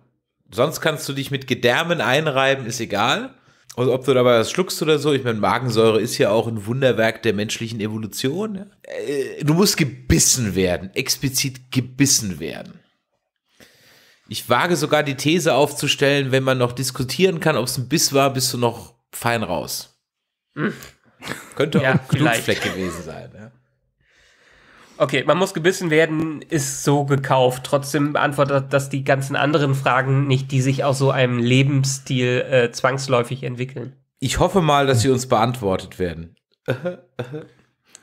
S2: Sonst kannst du dich mit Gedärmen einreiben, ist egal. Also ob du dabei was schluckst oder so, ich meine, Magensäure ist ja auch ein Wunderwerk der menschlichen Evolution. Äh, du musst gebissen werden, explizit gebissen werden. Ich wage sogar die These aufzustellen, wenn man noch diskutieren kann, ob es ein Biss war, bist du noch fein raus. Könnte ja, auch Blutfleck gewesen sein.
S3: Ja. Okay, man muss gebissen werden, ist so gekauft. Trotzdem beantwortet das die ganzen anderen Fragen nicht, die sich aus so einem Lebensstil äh, zwangsläufig entwickeln.
S2: Ich hoffe mal, dass sie uns beantwortet werden.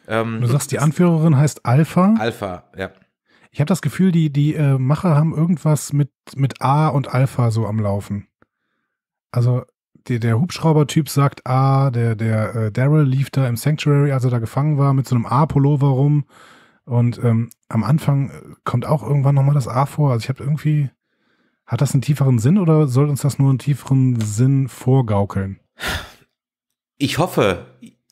S2: ähm, du sagst, die
S1: Anführerin heißt Alpha?
S2: Alpha, ja.
S1: Ich habe das Gefühl, die, die äh, Macher haben irgendwas mit, mit A und Alpha so am Laufen. Also der, der Hubschrauber-Typ sagt, ah, der, der äh, Daryl lief da im Sanctuary, als er da gefangen war, mit so einem A-Pullover rum. Und ähm, am Anfang äh, kommt auch irgendwann nochmal das A vor. Also ich habe irgendwie, hat das einen tieferen Sinn oder soll uns das nur einen tieferen Sinn vorgaukeln?
S2: Ich hoffe,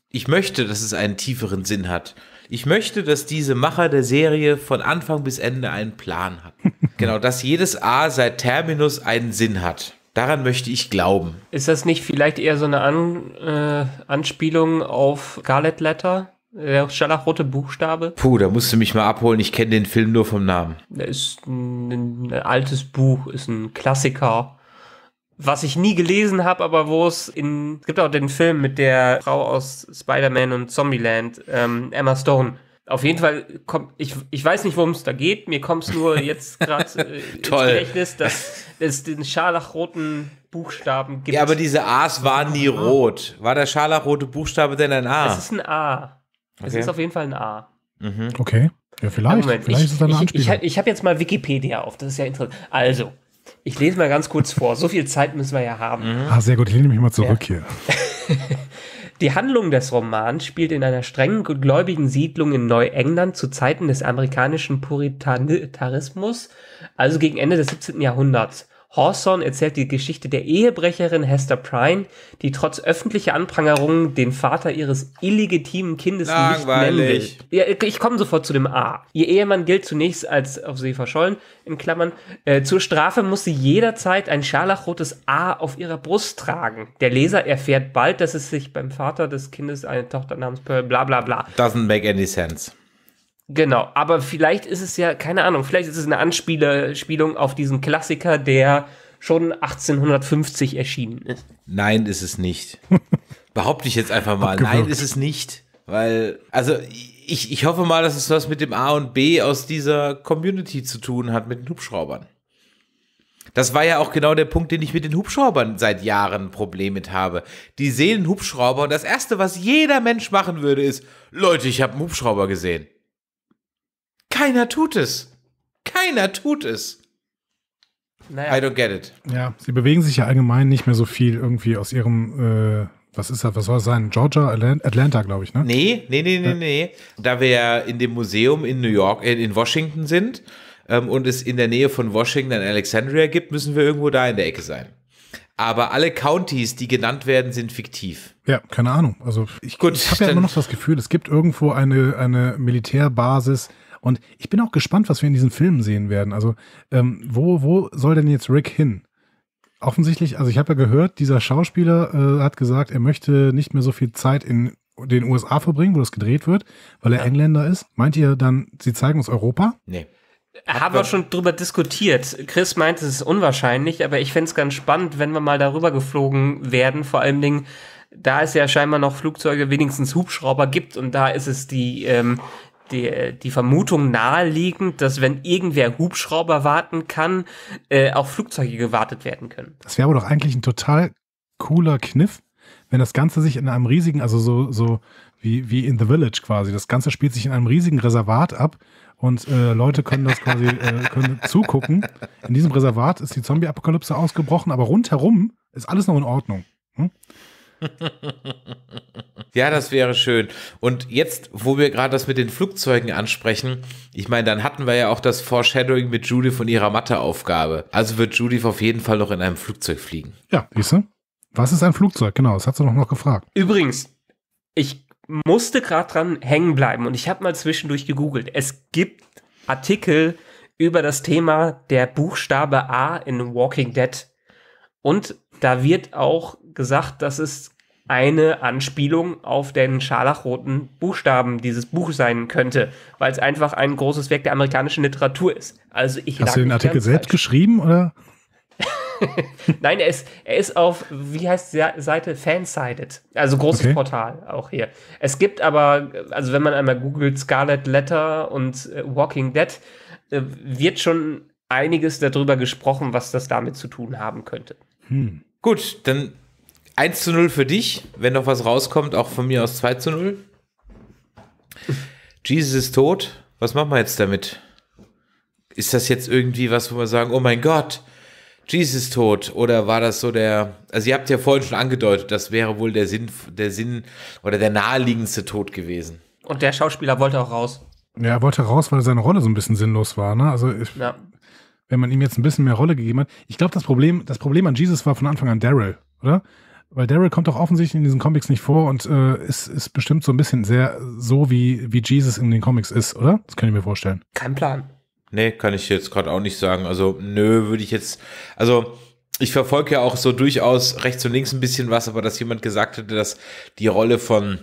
S2: ich möchte, dass es einen tieferen Sinn hat. Ich möchte, dass diese Macher der Serie von Anfang bis Ende einen Plan hatten. (laughs) genau, dass jedes A seit Terminus einen Sinn hat. Daran möchte ich glauben.
S3: Ist das nicht vielleicht eher so eine An äh, Anspielung auf Scarlet Letter? Der scharlachrote Buchstabe?
S2: Puh, da musst du mich mal abholen. Ich kenne den Film nur vom Namen. Das ist
S3: ein, ein altes Buch, ist ein Klassiker was ich nie gelesen habe, aber wo es in. Es gibt auch den Film mit der Frau aus Spider-Man und Zombieland, ähm, Emma Stone. Auf jeden Fall kommt, ich, ich weiß nicht, worum es da geht. Mir kommt es nur (laughs) jetzt gerade äh, ins Gedächtnis, dass es den scharlachroten Buchstaben gibt. Ja, aber
S2: diese A's waren nie ah. rot. War der scharlachrote Buchstabe denn ein A? Es ist
S3: ein A. Okay. Es ist auf jeden Fall ein A.
S1: Mhm. Okay. Ja, vielleicht. Moment, vielleicht ich, ist es eine Anspielung. Ich, ich,
S3: ich habe jetzt mal Wikipedia auf. Das ist ja interessant. Also, ich lese mal ganz kurz vor. So viel Zeit müssen wir ja haben. Mhm. Ah, sehr gut. Ich lehne mich mal zurück
S1: ja. hier.
S3: (laughs) Die Handlung des Romans spielt in einer streng gläubigen Siedlung in Neuengland zu Zeiten des amerikanischen Puritanitarismus, also gegen Ende des 17. Jahrhunderts. Hawthorne erzählt die Geschichte der Ehebrecherin Hester Prynne, die trotz öffentlicher Anprangerungen den Vater ihres illegitimen Kindes Langweilig. nicht nennen will. Ja, ich komme sofort zu dem A. Ihr Ehemann gilt zunächst als auf See verschollen, in Klammern. Äh, zur Strafe muss sie jederzeit ein scharlachrotes A auf ihrer Brust tragen. Der Leser erfährt bald, dass es sich beim Vater des Kindes eine Tochter namens Pearl, bla bla bla.
S2: Doesn't make any sense.
S3: Genau, aber vielleicht ist es ja, keine Ahnung, vielleicht ist es eine Anspielung auf diesen Klassiker, der schon 1850 erschienen ist.
S2: Nein, ist es nicht. (laughs) Behaupte ich jetzt einfach mal. Nein, ist
S3: es nicht.
S2: Weil, also ich, ich hoffe mal, dass es was mit dem A und B aus dieser Community zu tun hat, mit den Hubschraubern. Das war ja auch genau der Punkt, den ich mit den Hubschraubern seit Jahren ein Problem mit habe. Die sehen einen Hubschrauber und das Erste, was jeder Mensch machen würde, ist, Leute, ich habe einen Hubschrauber gesehen. Keiner tut es. Keiner tut es. Naja. I don't get it. Ja,
S1: sie bewegen sich ja allgemein nicht mehr so viel irgendwie aus ihrem, äh, was ist das, was soll das sein? Georgia, Atlanta, glaube ich,
S2: ne? Nee, nee, nee, nee, nee. Da wir ja in dem Museum in New York, äh, in Washington sind ähm, und es in der Nähe von Washington und Alexandria gibt, müssen wir irgendwo da in der Ecke sein. Aber alle Countys, die genannt werden, sind fiktiv.
S1: Ja, keine Ahnung. Also ich, ich habe ja immer noch das Gefühl, es gibt irgendwo eine, eine Militärbasis, und ich bin auch gespannt, was wir in diesen Filmen sehen werden. Also, ähm, wo, wo soll denn jetzt Rick hin? Offensichtlich, also ich habe ja gehört, dieser Schauspieler äh, hat gesagt, er möchte nicht mehr so viel Zeit in den USA verbringen, wo das gedreht wird, weil er ja. Engländer ist. Meint ihr dann, sie zeigen uns Europa?
S3: Nee. Haben wir schon drüber diskutiert. Chris meint, es ist unwahrscheinlich, aber ich fände es ganz spannend, wenn wir mal darüber geflogen werden. Vor allen Dingen, da es ja scheinbar noch Flugzeuge, wenigstens Hubschrauber gibt und da ist es die, ähm, die, die Vermutung naheliegend, dass wenn irgendwer Hubschrauber warten kann, äh, auch Flugzeuge gewartet werden können.
S1: Das wäre aber doch eigentlich ein total cooler Kniff, wenn das Ganze sich in einem riesigen, also so, so wie, wie in The Village quasi, das Ganze spielt sich in einem riesigen Reservat ab und äh, Leute können das quasi äh, können zugucken. In diesem Reservat ist die Zombie-Apokalypse ausgebrochen, aber rundherum ist alles noch in Ordnung. Hm? (laughs)
S2: Ja, das wäre schön. Und jetzt, wo wir gerade das mit den Flugzeugen ansprechen, ich meine, dann hatten wir ja auch das Foreshadowing mit Judith und ihrer Matheaufgabe. Also wird Judith auf jeden Fall noch in einem Flugzeug fliegen.
S1: Ja, siehst du? Was ist ein Flugzeug? Genau, das hat sie noch, noch gefragt.
S3: Übrigens, ich musste gerade dran hängen bleiben und ich habe mal zwischendurch gegoogelt. Es gibt Artikel über das Thema der Buchstabe A in Walking Dead. Und da wird auch gesagt, dass es eine Anspielung auf den scharlachroten Buchstaben dieses Buches sein könnte, weil es einfach ein großes Werk der amerikanischen Literatur ist. Also ich Hast du den Artikel selbst
S1: falsch. geschrieben oder?
S3: (laughs) Nein, er ist, er ist auf, wie heißt die Seite? Fansided. Also großes okay. Portal auch hier. Es gibt aber, also wenn man einmal googelt Scarlet Letter und äh, Walking Dead, äh, wird schon einiges darüber gesprochen, was das damit zu tun haben könnte. Hm. Gut, dann
S2: 1 zu 0 für dich, wenn noch was rauskommt, auch von mir aus 2 zu 0. Jesus ist tot. Was machen wir jetzt damit? Ist das jetzt irgendwie was, wo wir sagen, oh mein Gott, Jesus ist tot? Oder war das so der, also ihr habt ja vorhin schon angedeutet, das wäre wohl der Sinn, der Sinn oder der naheliegendste Tod gewesen. Und der
S3: Schauspieler wollte auch raus.
S1: Ja, er wollte raus, weil seine Rolle so ein bisschen sinnlos war, ne? Also ich, ja. wenn man ihm jetzt ein bisschen mehr Rolle gegeben hat. Ich glaube, das Problem, das Problem an Jesus war von Anfang an Daryl, oder? Weil Daryl kommt doch offensichtlich in diesen Comics nicht vor und äh, ist, ist bestimmt so ein bisschen sehr so, wie, wie Jesus in den Comics ist, oder? Das kann ich mir vorstellen.
S2: Kein Plan. Nee, kann ich jetzt gerade auch nicht sagen. Also, nö, würde ich jetzt. Also, ich verfolge ja auch so durchaus rechts und links ein bisschen was, aber dass jemand gesagt hätte, dass die Rolle von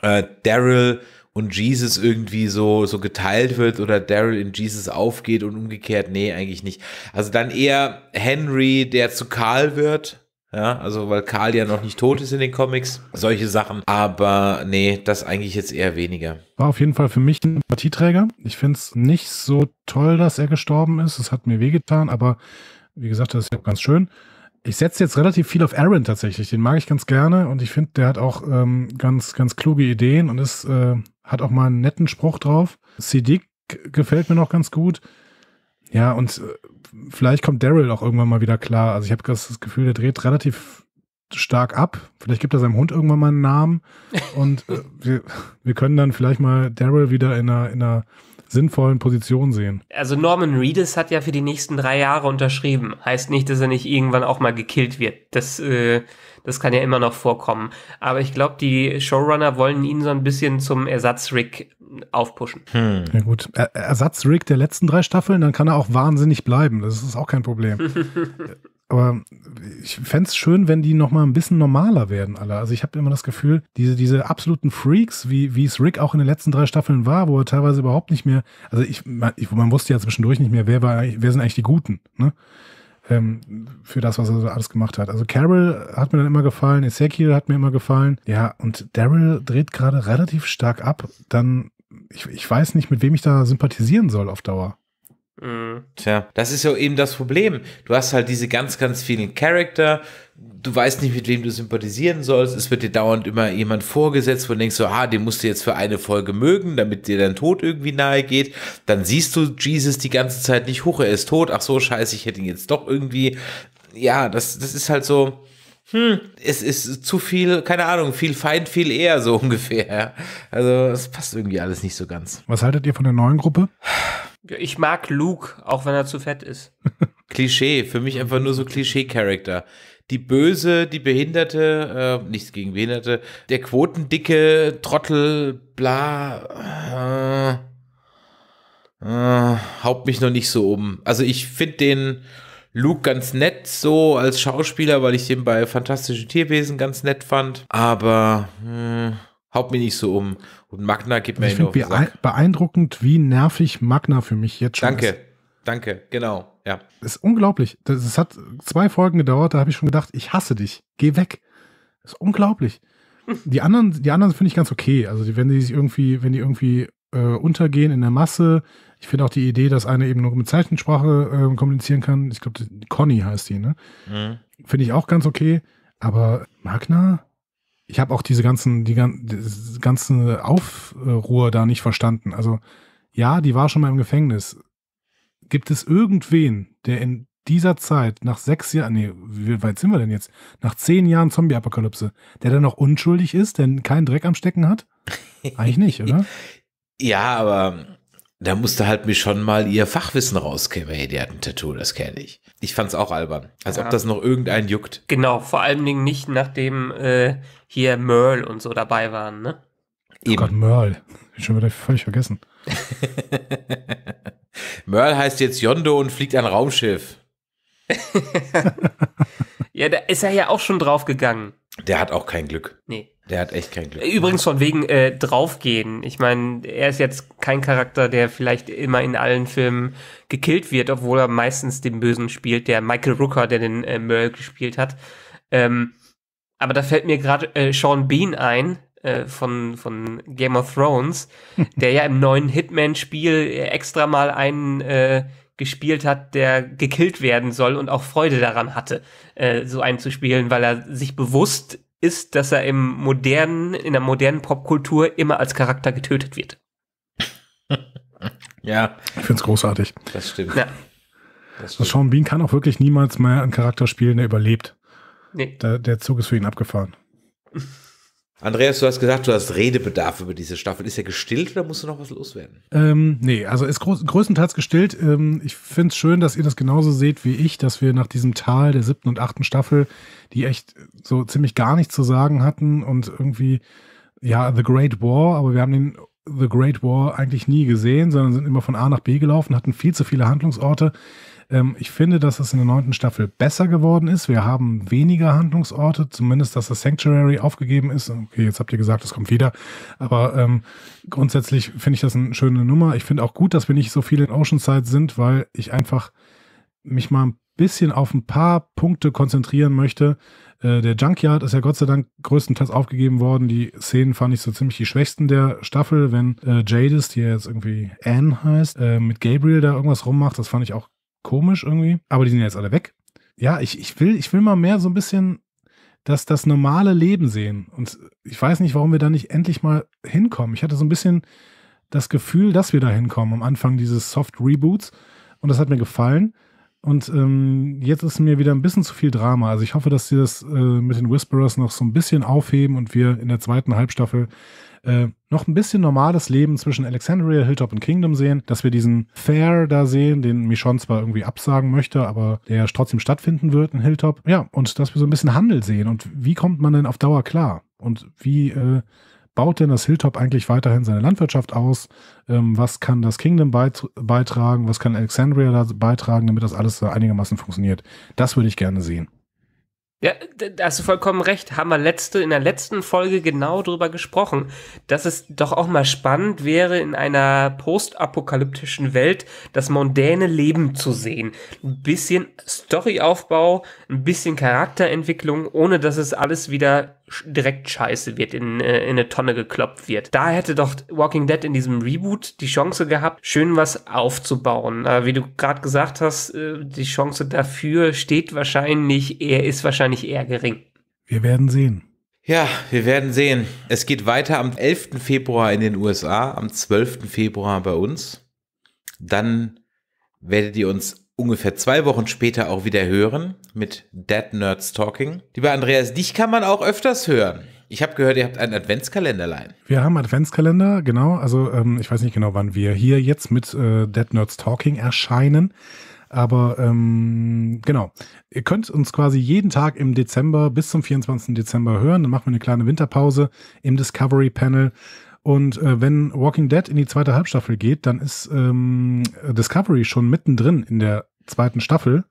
S2: äh, Daryl und Jesus irgendwie so, so geteilt wird oder Daryl in Jesus aufgeht und umgekehrt, nee, eigentlich nicht. Also dann eher Henry, der zu Karl wird, ja, also weil Karl ja noch nicht tot ist in den Comics, solche Sachen. Aber nee, das eigentlich jetzt eher weniger.
S1: War auf jeden Fall für mich ein Partieträger. Ich finde es nicht so toll, dass er gestorben ist. Es hat mir wehgetan, aber wie gesagt, das ist ja ganz schön. Ich setze jetzt relativ viel auf Aaron tatsächlich. Den mag ich ganz gerne und ich finde, der hat auch ähm, ganz, ganz kluge Ideen und ist, äh, hat auch mal einen netten Spruch drauf. Siddiq gefällt mir noch ganz gut. Ja, und äh, vielleicht kommt Daryl auch irgendwann mal wieder klar. Also ich habe das Gefühl, der dreht relativ stark ab. Vielleicht gibt er seinem Hund irgendwann mal einen Namen. Und äh, (laughs) wir, wir können dann vielleicht mal Daryl wieder in einer, in einer sinnvollen Position sehen.
S3: Also Norman Reedus hat ja für die nächsten drei Jahre unterschrieben. Heißt nicht, dass er nicht irgendwann auch mal gekillt wird. Das äh, das kann ja immer noch vorkommen. Aber ich glaube, die Showrunner wollen ihn so ein bisschen zum Ersatz-Rick aufpushen. Hm. Ja
S1: gut, er Ersatz-Rick der letzten drei Staffeln, dann kann er auch wahnsinnig bleiben. Das ist auch kein Problem. (laughs) Aber ich fände es schön, wenn die noch mal ein bisschen normaler werden, alle. Also ich habe immer das Gefühl, diese, diese absoluten Freaks, wie, es Rick auch in den letzten drei Staffeln war, wo er teilweise überhaupt nicht mehr, also ich, man, ich, man wusste ja zwischendurch nicht mehr, wer, war, wer sind eigentlich die Guten, ne? ähm, für das, was er so alles gemacht hat. Also Carol hat mir dann immer gefallen, Ezekiel hat mir immer gefallen. Ja, und Daryl dreht gerade relativ stark ab. Dann, ich, ich weiß nicht, mit wem ich da sympathisieren soll auf Dauer.
S3: Mhm.
S2: Tja, das ist ja eben das Problem. Du hast halt diese ganz, ganz vielen Charakter du weißt nicht, mit wem du sympathisieren sollst. Es wird dir dauernd immer jemand vorgesetzt, wo du denkst so, ah, den musst du jetzt für eine Folge mögen, damit dir dein Tod irgendwie nahe geht. Dann siehst du Jesus die ganze Zeit nicht, hoch, er ist tot, ach so, scheiße, ich hätte ihn jetzt doch irgendwie. Ja, das, das ist halt so, hm, es ist zu viel, keine Ahnung, viel Feind, viel eher so (laughs) ungefähr. Also es passt irgendwie alles nicht so ganz.
S1: Was haltet ihr von der neuen Gruppe?
S2: Ich mag Luke, auch wenn er zu fett ist. (laughs) Klischee, für mich einfach nur so Klischee-Charakter die Böse, die Behinderte, äh, nichts gegen Behinderte, der Quotendicke, Trottel, bla, äh, äh, haut mich noch nicht so um. Also ich finde den Luke ganz nett so als Schauspieler, weil ich den bei Fantastischen Tierwesen ganz nett fand, aber mh, hm, haut mich nicht so um. Und Magna gibt also mir also Ich finde
S1: beeindruckend, wie nervig Magna für mich jetzt schon Danke. ist. Danke.
S2: Danke, genau, ja.
S1: Das ist unglaublich. Das, hat zwei Folgen gedauert, da habe ich schon gedacht, ich hasse dich. Geh weg. Das ist unglaublich. Die anderen, die anderen finde ich ganz okay. Also wenn die sich irgendwie, wenn die irgendwie äh, untergehen in der Masse, ich finde auch die Idee, dass eine eben nur mit Zeichensprache äh, kommunizieren kann. Ich glaube, Conny heißt die, ne? Mhm. Finde ich auch ganz okay. Aber Magna, ich habe auch diese ganzen, die, ganzen Aufruhr da nicht verstanden. Also ja, die war schon mal im Gefängnis gibt es irgendwen, der in dieser Zeit, nach sechs Jahren, nee, wie weit sind wir denn jetzt? Nach zehn Jahren Zombie-Apokalypse, der dann noch unschuldig ist, denn keinen Dreck am Stecken hat? Eigentlich nicht, oder?
S2: (laughs) ja, aber ähm, da musste halt mir schon mal ihr Fachwissen rauskämen. Hey, die hat
S3: ein Tattoo, das kenne ich. Ich fand's auch albern. Als ja. ob das noch irgendeinen juckt. Genau, vor allen Dingen nicht, nachdem äh, hier Merle und so dabei waren, ne? Eben. Oh Gott, Merle. Ich
S1: schon wieder völlig vergessen.
S2: (laughs) Merl heißt jetzt Yondo und fliegt ein
S3: Raumschiff. (laughs) ja, da ist er ja auch schon draufgegangen.
S2: Der hat auch kein Glück. Nee. Der hat echt kein Glück. Übrigens
S3: von wegen äh, draufgehen. Ich meine, er ist jetzt kein Charakter, der vielleicht immer in allen Filmen gekillt wird, obwohl er meistens den Bösen spielt, der Michael Rooker, der den äh, Merle gespielt hat. Ähm, aber da fällt mir gerade äh, Sean Bean ein, äh, von, von Game of Thrones, (laughs) der ja im neuen Hitman-Spiel äh, extra mal einen äh, gespielt hat, der gekillt werden soll und auch Freude daran hatte, äh, so einen zu spielen, weil er sich bewusst ist, dass er im modernen, in der modernen Popkultur immer als Charakter getötet wird.
S1: (laughs) ja. Ich finde es großartig. Das stimmt. Ja. Das stimmt. Sean Bean kann auch wirklich niemals mehr einen Charakter spielen, der überlebt. Nee. Der, der Zug ist für ihn abgefahren.
S2: (laughs) Andreas, du hast gesagt, du hast Redebedarf über diese Staffel. Ist er gestillt oder musst du noch was loswerden?
S1: Ähm, nee, also ist groß, größtenteils gestillt. Ähm, ich finde es schön, dass ihr das genauso seht wie ich, dass wir nach diesem Tal der siebten und achten Staffel, die echt so ziemlich gar nichts zu sagen hatten und irgendwie, ja, The Great War, aber wir haben den The Great War eigentlich nie gesehen, sondern sind immer von A nach B gelaufen, hatten viel zu viele Handlungsorte. Ähm, ich finde, dass es in der neunten Staffel besser geworden ist. Wir haben weniger Handlungsorte, zumindest, dass das Sanctuary aufgegeben ist. Okay, jetzt habt ihr gesagt, es kommt wieder. Aber ähm, grundsätzlich finde ich das eine schöne Nummer. Ich finde auch gut, dass wir nicht so viel in Oceanside sind, weil ich einfach mich mal ein bisschen auf ein paar Punkte konzentrieren möchte. Äh, der Junkyard ist ja Gott sei Dank größtenteils aufgegeben worden. Die Szenen fand ich so ziemlich die schwächsten der Staffel, wenn äh, Jadis, die ja jetzt irgendwie Anne heißt, äh, mit Gabriel da irgendwas rummacht. Das fand ich auch komisch irgendwie. Aber die sind ja jetzt alle weg. Ja, ich, ich, will, ich will mal mehr so ein bisschen das, das normale Leben sehen. Und ich weiß nicht, warum wir da nicht endlich mal hinkommen. Ich hatte so ein bisschen das Gefühl, dass wir da hinkommen am Anfang dieses Soft Reboots. Und das hat mir gefallen. Und ähm, jetzt ist mir wieder ein bisschen zu viel Drama. Also ich hoffe, dass sie das äh, mit den Whisperers noch so ein bisschen aufheben und wir in der zweiten Halbstaffel äh, noch ein bisschen normales Leben zwischen Alexandria, Hilltop und Kingdom sehen, dass wir diesen Fair da sehen, den Michonne zwar irgendwie absagen möchte, aber der trotzdem stattfinden wird in Hilltop. Ja, und dass wir so ein bisschen Handel sehen und wie kommt man denn auf Dauer klar und wie äh, baut denn das Hilltop eigentlich weiterhin seine Landwirtschaft aus? Ähm, was kann das Kingdom beit beitragen? Was kann Alexandria da beitragen, damit das alles einigermaßen funktioniert? Das würde ich gerne sehen.
S3: Ja, da hast du vollkommen recht. Haben wir letzte, in der letzten Folge genau drüber gesprochen, dass es doch auch mal spannend wäre, in einer postapokalyptischen Welt das mondäne Leben zu sehen. Ein bisschen Storyaufbau, ein bisschen Charakterentwicklung, ohne dass es alles wieder direkt scheiße wird, in, äh, in eine Tonne geklopft wird. Da hätte doch Walking Dead in diesem Reboot die Chance gehabt, schön was aufzubauen. Aber äh, wie du gerade gesagt hast, äh, die Chance dafür steht wahrscheinlich eher, ist wahrscheinlich eher gering. Wir
S1: werden sehen.
S2: Ja, wir werden sehen. Es geht weiter am 11. Februar in den USA, am 12. Februar bei uns. Dann werdet ihr uns ungefähr zwei Wochen später auch wieder hören mit Dead Nerds Talking. Lieber Andreas, dich kann man auch öfters hören. Ich habe gehört, ihr habt einen Adventskalenderlein.
S1: Wir haben Adventskalender, genau. Also ähm, ich weiß nicht genau, wann wir hier jetzt mit äh, Dead Nerds Talking erscheinen. Aber ähm, genau, ihr könnt uns quasi jeden Tag im Dezember bis zum 24. Dezember hören. Dann machen wir eine kleine Winterpause im Discovery Panel. Und äh, wenn Walking Dead in die zweite Halbstaffel geht, dann ist ähm, Discovery schon mittendrin in der zweiten Staffel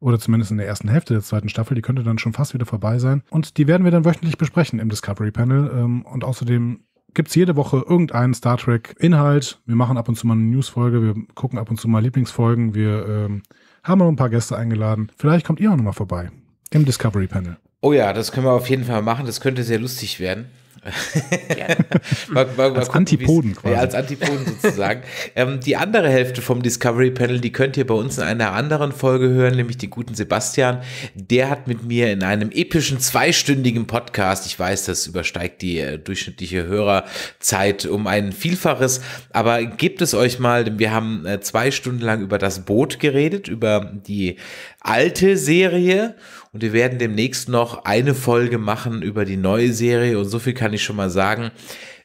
S1: oder zumindest in der ersten Hälfte der zweiten Staffel. Die könnte dann schon fast wieder vorbei sein. Und die werden wir dann wöchentlich besprechen im Discovery Panel. Ähm, und außerdem gibt's jede Woche irgendeinen Star Trek-Inhalt. Wir machen ab und zu mal eine News-Folge, wir gucken ab und zu mal Lieblingsfolgen, wir ähm, haben noch ein paar Gäste eingeladen. Vielleicht kommt ihr auch nochmal vorbei im Discovery Panel.
S2: Oh ja, das können wir auf jeden Fall machen. Das könnte sehr lustig werden. (laughs) mal, mal, als mal Antipoden quasi. Ja, als Antipoden sozusagen. (laughs) ähm, die andere Hälfte vom Discovery Panel, die könnt ihr bei uns in einer anderen Folge hören, nämlich den guten Sebastian. Der hat mit mir in einem epischen zweistündigen Podcast, ich weiß, das übersteigt die äh, durchschnittliche Hörerzeit um ein Vielfaches, aber gibt es euch mal, denn wir haben äh, zwei Stunden lang über das Boot geredet, über die alte Serie. Und wir werden demnächst noch eine Folge machen über die neue Serie. Und so viel kann ich schon mal sagen.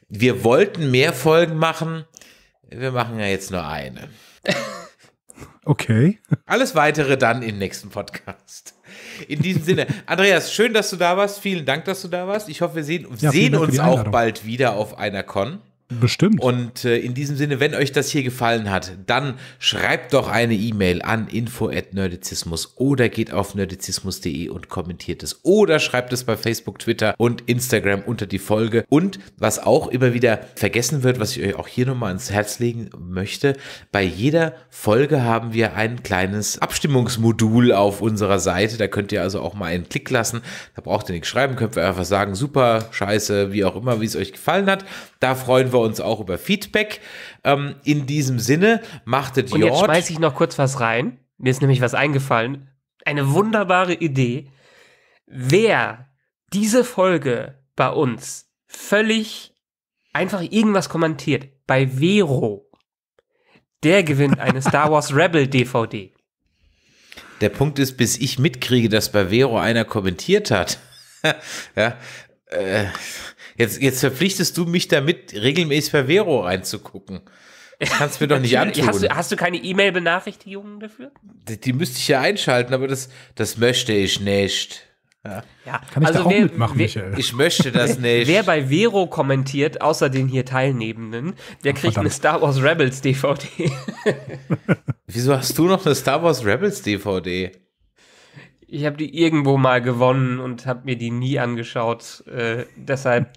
S2: Wir wollten mehr Folgen machen. Wir machen ja jetzt nur eine. (laughs) Okay. Alles weitere dann im nächsten Podcast. In diesem Sinne, Andreas, schön, dass du da warst. Vielen Dank, dass du da warst. Ich hoffe, wir sehen, ja, sehen uns auch bald wieder auf einer Con. Bestimmt. Und äh, in diesem Sinne, wenn euch das hier gefallen hat, dann schreibt doch eine E-Mail an info@nerdizismus oder geht auf nerdizismus.de und kommentiert es oder schreibt es bei Facebook, Twitter und Instagram unter die Folge. Und was auch immer wieder vergessen wird, was ich euch auch hier nochmal ans Herz legen möchte, bei jeder Folge haben wir ein kleines Abstimmungsmodul auf unserer Seite. Da könnt ihr also auch mal einen Klick lassen. Da braucht ihr nichts schreiben, könnt ihr einfach sagen, super, scheiße, wie auch immer, wie es euch gefallen hat. Da freuen wir wir uns auch über
S3: Feedback. Ähm, in diesem Sinne, machtet Und Jort. jetzt schmeiße ich noch kurz was rein. Mir ist nämlich was eingefallen. Eine wunderbare Idee. Wer diese Folge bei uns völlig einfach irgendwas kommentiert, bei Vero, der gewinnt eine (laughs) Star Wars Rebel DVD.
S2: Der Punkt ist, bis ich mitkriege, dass bei Vero einer kommentiert hat. (laughs) ja, äh, Jetzt, jetzt verpflichtest du mich damit, regelmäßig bei Vero reinzugucken. kannst du mir doch nicht (laughs) antun. Hast du,
S3: hast du keine E-Mail-Benachrichtigungen dafür?
S2: Die, die, müsste ich ja einschalten, aber das, das möchte ich nicht. Ja. ja. Kann ich also da auch wer, mitmachen, wer, Michael?
S3: Ich möchte das (laughs) nicht. Wer bei Vero kommentiert, außer den hier Teilnehmenden, der Ach, kriegt verdammt. eine Star Wars Rebels DVD. Wieso hast
S2: du noch eine Star Wars Rebels DVD?
S3: ich habe die irgendwo mal gewonnen und habe mir die nie angeschaut. Äh, deshalb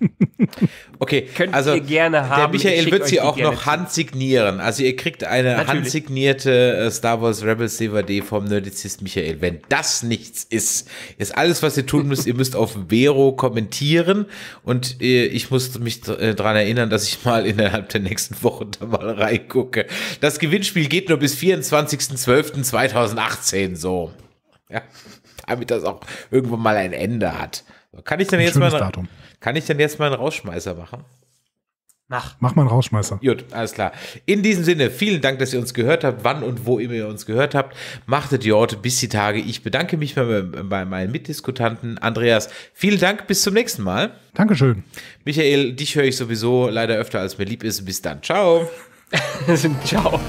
S3: (laughs) okay, könnt also ihr gerne haben. Der Michael wird sie auch noch
S2: handsignieren. Also ihr kriegt eine Natürlich. handsignierte äh, Star Wars Rebels DVD vom Nerdizist Michael. Wenn das nichts ist, ist alles, was ihr tun müsst. ihr müsst auf Vero kommentieren und äh, ich muss mich daran äh, erinnern, dass ich mal innerhalb der nächsten Woche da mal reingucke. Das Gewinnspiel geht nur bis 24.12.2018 so. Ja damit das auch irgendwann mal ein Ende hat. Kann ich denn, jetzt mal, Datum. kann ich denn jetzt mal einen Rausschmeißer machen? Mach.
S1: Mach mal einen Rausschmeißer.
S2: Gut, alles klar. In diesem Sinne, vielen Dank, dass ihr uns gehört habt, wann und wo immer ihr uns gehört habt. Machtet die Orte bis die Tage. Ich bedanke mich bei, bei meinen Mitdiskutanten. Andreas, vielen Dank, bis zum nächsten Mal. Dankeschön. Michael, dich höre ich sowieso leider öfter, als mir lieb ist. Bis dann.
S3: Ciao. (laughs) Ciao.